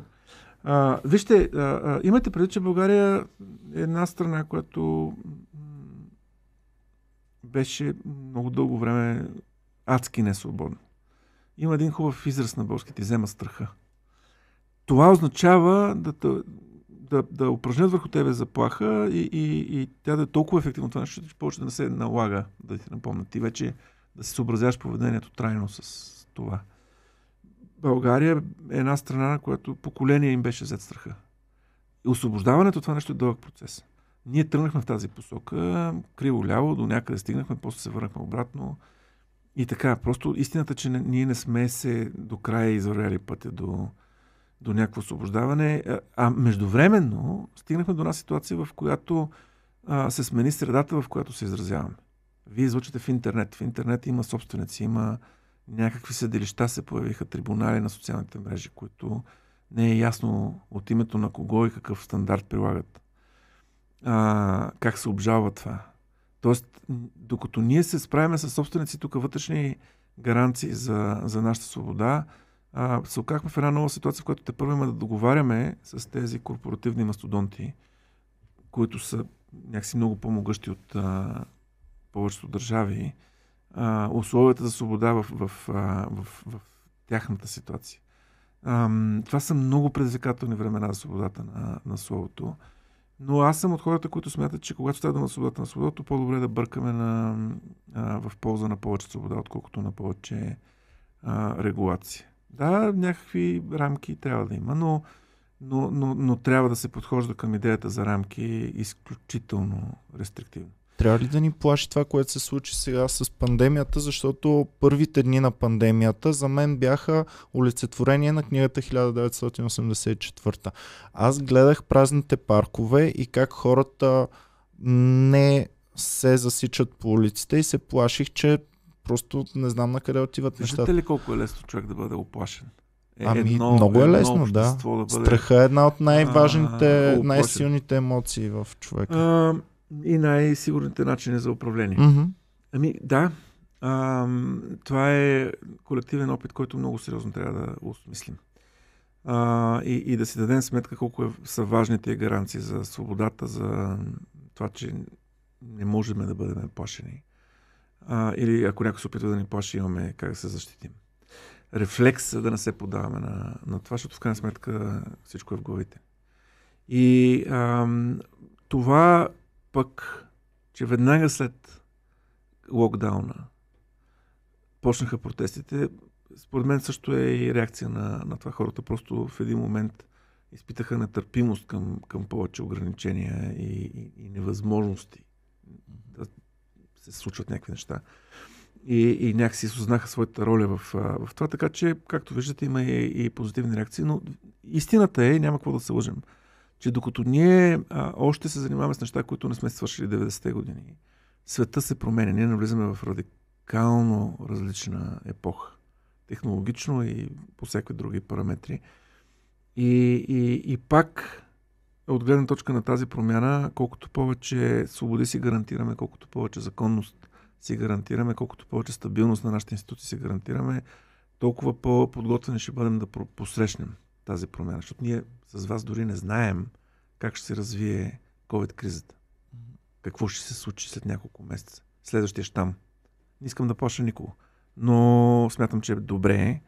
а, вижте, а, а, имате предвид, че България е една страна, която беше много дълго време адски несвободна. Има един хубав израз на българските, взема страха това означава да, да, да, да упражнят върху тебе заплаха и, и, и тя да е толкова ефективно това нещо, че повече да не се налага да ти напомнят. Ти вече да се съобразяваш поведението трайно с това. България е една страна, на която поколение им беше взет страха. И освобождаването това нещо е дълъг процес. Ние тръгнахме в тази посока, криво-ляво, до някъде стигнахме, после се върнахме обратно. И така, просто истината, че ние не сме се до края извървяли пътя до, до някакво освобождаване. А междувременно стигнахме до една ситуация, в която а, се смени средата, в която се изразяваме. Вие излъчвате в интернет. В интернет има собственици, има някакви съдилища се появиха, трибунали на социалните мрежи, които не е ясно от името на кого и какъв стандарт прилагат. А, как се обжалва това. Тоест, докато ние се справяме с собственици тук вътрешни гаранции за, за нашата свобода, а, се окахме в една нова ситуация, в която те първо има да договаряме с тези корпоративни мастодонти, които са някакси много по-могъщи от а, повечето държави, а, условията за свобода в, в, в, в, в тяхната ситуация. А, това са много предизвикателни времена за свободата на, на словото. Но аз съм от хората, които смятат, че когато става на свободата на свободата, по-добре е да бъркаме на, а, в полза на повече свобода, отколкото на повече а, регулация. Да, някакви рамки трябва да има, но, но, но, но трябва да се подхожда към идеята за рамки изключително рестриктивно. Трябва ли да ни плаши това, което се случи сега с пандемията, защото първите дни на пандемията за мен бяха олицетворение на книгата 1984. Аз гледах празните паркове и как хората не се засичат по улиците и се плаших, че просто не знам на къде отиват Виждате нещата. Виждате ли колко е лесно човек да бъде оплашен? Е, ами, едно, много е лесно, да. да бъде... Страха е една от най-важните, а, най-силните емоции в човека. А, и най-сигурните начини за управление. Mm-hmm. Ами, да. А, това е колективен опит, който много сериозно трябва да осмислим. А, и, и да си дадем сметка колко е, са важните гаранции за свободата, за това, че не можем да бъдем плашени а, или ако някой се опитва да ни плаши, имаме как да се защитим. Рефлекс да не се подаваме на, на това, защото в крайна сметка всичко е в главите. И а, това пък, че веднага след локдауна почнаха протестите, според мен също е и реакция на, на това. Хората просто в един момент изпитаха нетърпимост към, към повече ограничения и, и, и невъзможности се случват някакви неща. И, и някакси осознаха своята роля в, в това. Така че, както виждате, има и, и позитивни реакции, но истината е, няма какво да се лъжим, че докато ние а, още се занимаваме с неща, които не сме свършили 90-те години, света се променя. Ние навлизаме в радикално различна епоха. Технологично и по всякакви други параметри. И, и, и пак от гледна точка на тази промяна, колкото повече свободи си гарантираме, колкото повече законност си гарантираме, колкото повече стабилност на нашите институции си гарантираме, толкова по-подготвени ще бъдем да посрещнем тази промяна. Защото ние с вас дори не знаем как ще се развие COVID-кризата. Какво ще се случи след няколко месеца. Следващия щам. Не искам да плаша никого. Но смятам, че е добре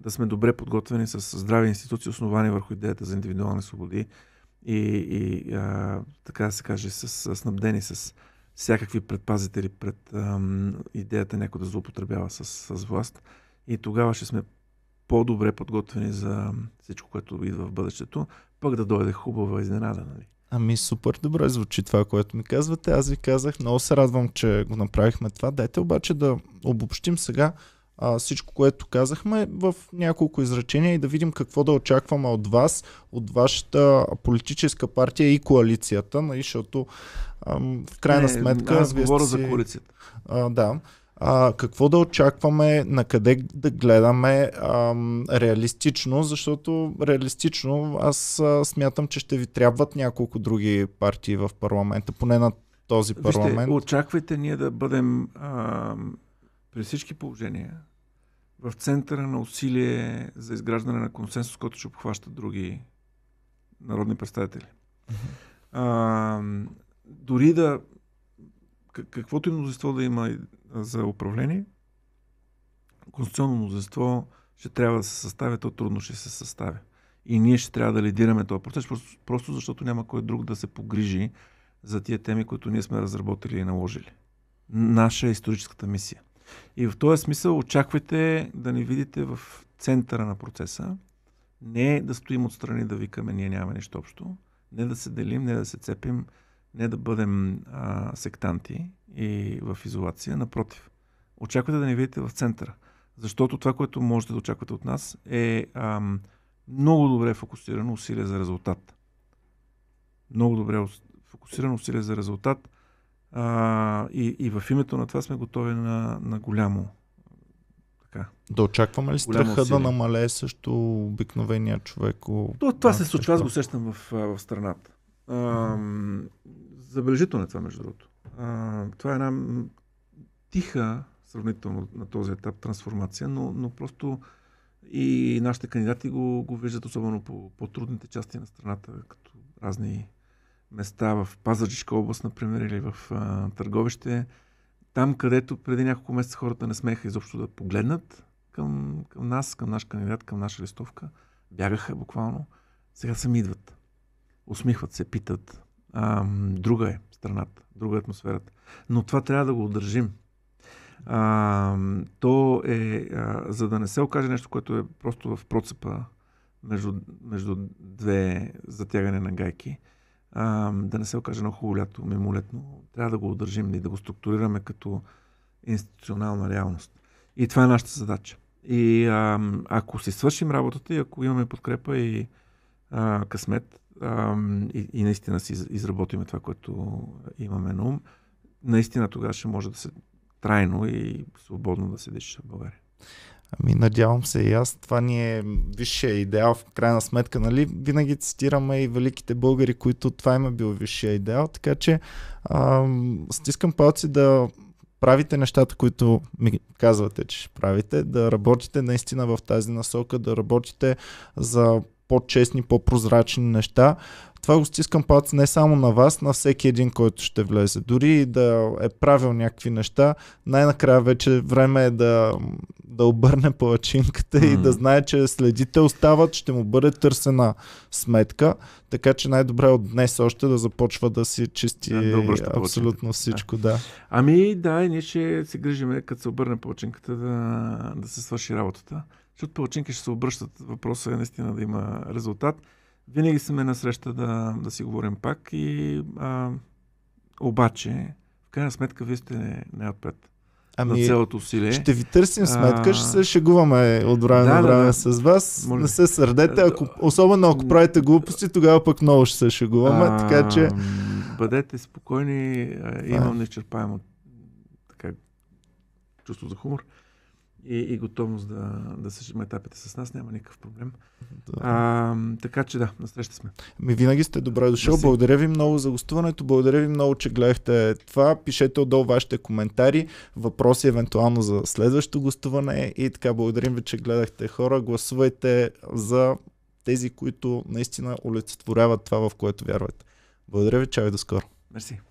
да сме добре подготвени с здрави институции, основани върху идеята за индивидуални свободи, и, и а, така да се каже, с, снабдени с всякакви предпазители пред ам, идеята някой да злоупотребява с, с власт. И тогава ще сме по-добре подготвени за всичко, което идва в бъдещето, пък да дойде хубава изненада. Нали? Ами супер добре звучи това, което ми казвате. Аз ви казах, много се радвам, че го направихме това. Дайте обаче да обобщим сега а, всичко, което казахме в няколко изречения и да видим какво да очакваме от вас, от вашата политическа партия и коалицията, нали, защото в крайна Не, сметка... Аз говоря си, за коалицията. А, да. А, какво да очакваме, на къде да гледаме а, реалистично, защото реалистично аз а, смятам, че ще ви трябват няколко други партии в парламента, поне на този парламент. Вижте, очаквайте ние да бъдем при всички положения в центъра на усилие за изграждане на консенсус, който ще обхваща други народни представители. А, дори да каквото и мнозинство да има за управление, конституционно мнозинство ще трябва да се съставя, то трудно ще се съставя. И ние ще трябва да лидираме този процес, просто, просто защото няма кой друг да се погрижи за тия теми, които ние сме разработили и наложили. Наша е историческата мисия. И в този смисъл очаквайте да ни видите в центъра на процеса. Не да стоим отстрани да викаме, ние нямаме нищо общо. Не да се делим, не да се цепим, не да бъдем а, сектанти и в изолация. Напротив, очаквайте да ни видите в центъра. Защото това, което можете да очаквате от нас е а, много добре фокусирано усилие за резултат. Много добре фокусирано усилие за резултат, а, и, и в името на това сме готови на, на голямо. Така. Да очакваме ли страха да намалее също обикновения човек? То, това се случва, аз го сещам в, в страната. А, забележително е това, между другото. А, това е една тиха, сравнително на този етап, трансформация, но, но просто и нашите кандидати го, го виждат особено по, по трудните части на страната, като разни места в Пазарджишка област, например, или в а, Търговище, там, където преди няколко месеца хората не смеха изобщо да погледнат към, към нас, към наш кандидат, към наша листовка, бягаха буквално, сега сами идват. Усмихват се, питат. А, друга е страната, друга е атмосферата. Но това трябва да го удържим. А, то е, а, за да не се окаже нещо, което е просто в процепа между, между две затягане на гайки, а, да не се окаже на хубаво лято, мимолетно. Трябва да го удържим и да го структурираме като институционална реалност. И това е нашата задача. И а, ако си свършим работата и ако имаме подкрепа и а, късмет, а, и, и наистина си изработиме това, което имаме на ум, наистина тогава ще може да се трайно и свободно да се диша в България. Ами надявам се и аз. Това ни е висшия идеал в крайна сметка. Нали? Винаги цитираме и великите българи, които това има е бил висшия идеал. Така че а, стискам палци да правите нещата, които ми казвате, че ще правите, да работите наистина в тази насока, да работите за по-честни, по-прозрачни неща. Това го стискам палец не само на вас, на всеки един, който ще влезе. Дори и да е правил някакви неща, най-накрая вече време е да, да обърне палачинката mm-hmm. и да знае, че следите остават, ще му бъде търсена сметка. Така че най-добре от днес още да започва да си чисти да, да абсолютно всичко. Да. да. Ами да, и ние ще се грижиме, като се обърне палачинката, да, да се свърши работата защото палчинки ще се обръщат. Въпросът е наистина да има резултат. Винаги сме на среща да, да си говорим пак и а, обаче, в крайна сметка, вие сте не, отпред. Ами, на цялото усилие. Ще ви търсим сметка, а... ще се шегуваме от време да, на време да, да. с вас. Моли. Не се сърдете, ако, особено ако правите глупости, тогава пък много ще се шегуваме, а... така че... Бъдете спокойни, имам нечерпаемо така, чувство за хумор и, и готовност да, да съжим етапите с нас, няма никакъв проблем. Да. А, така че да, насреща сме. Ми винаги сте добре дошъл. Благодаря ви много за гостуването. Благодаря ви много, че гледахте това. Пишете отдолу вашите коментари, въпроси евентуално за следващото гостуване. И така, благодарим ви, че гледахте хора. Гласувайте за тези, които наистина олицетворяват това, в което вярвате. Благодаря ви, чао и до скоро. Мерси.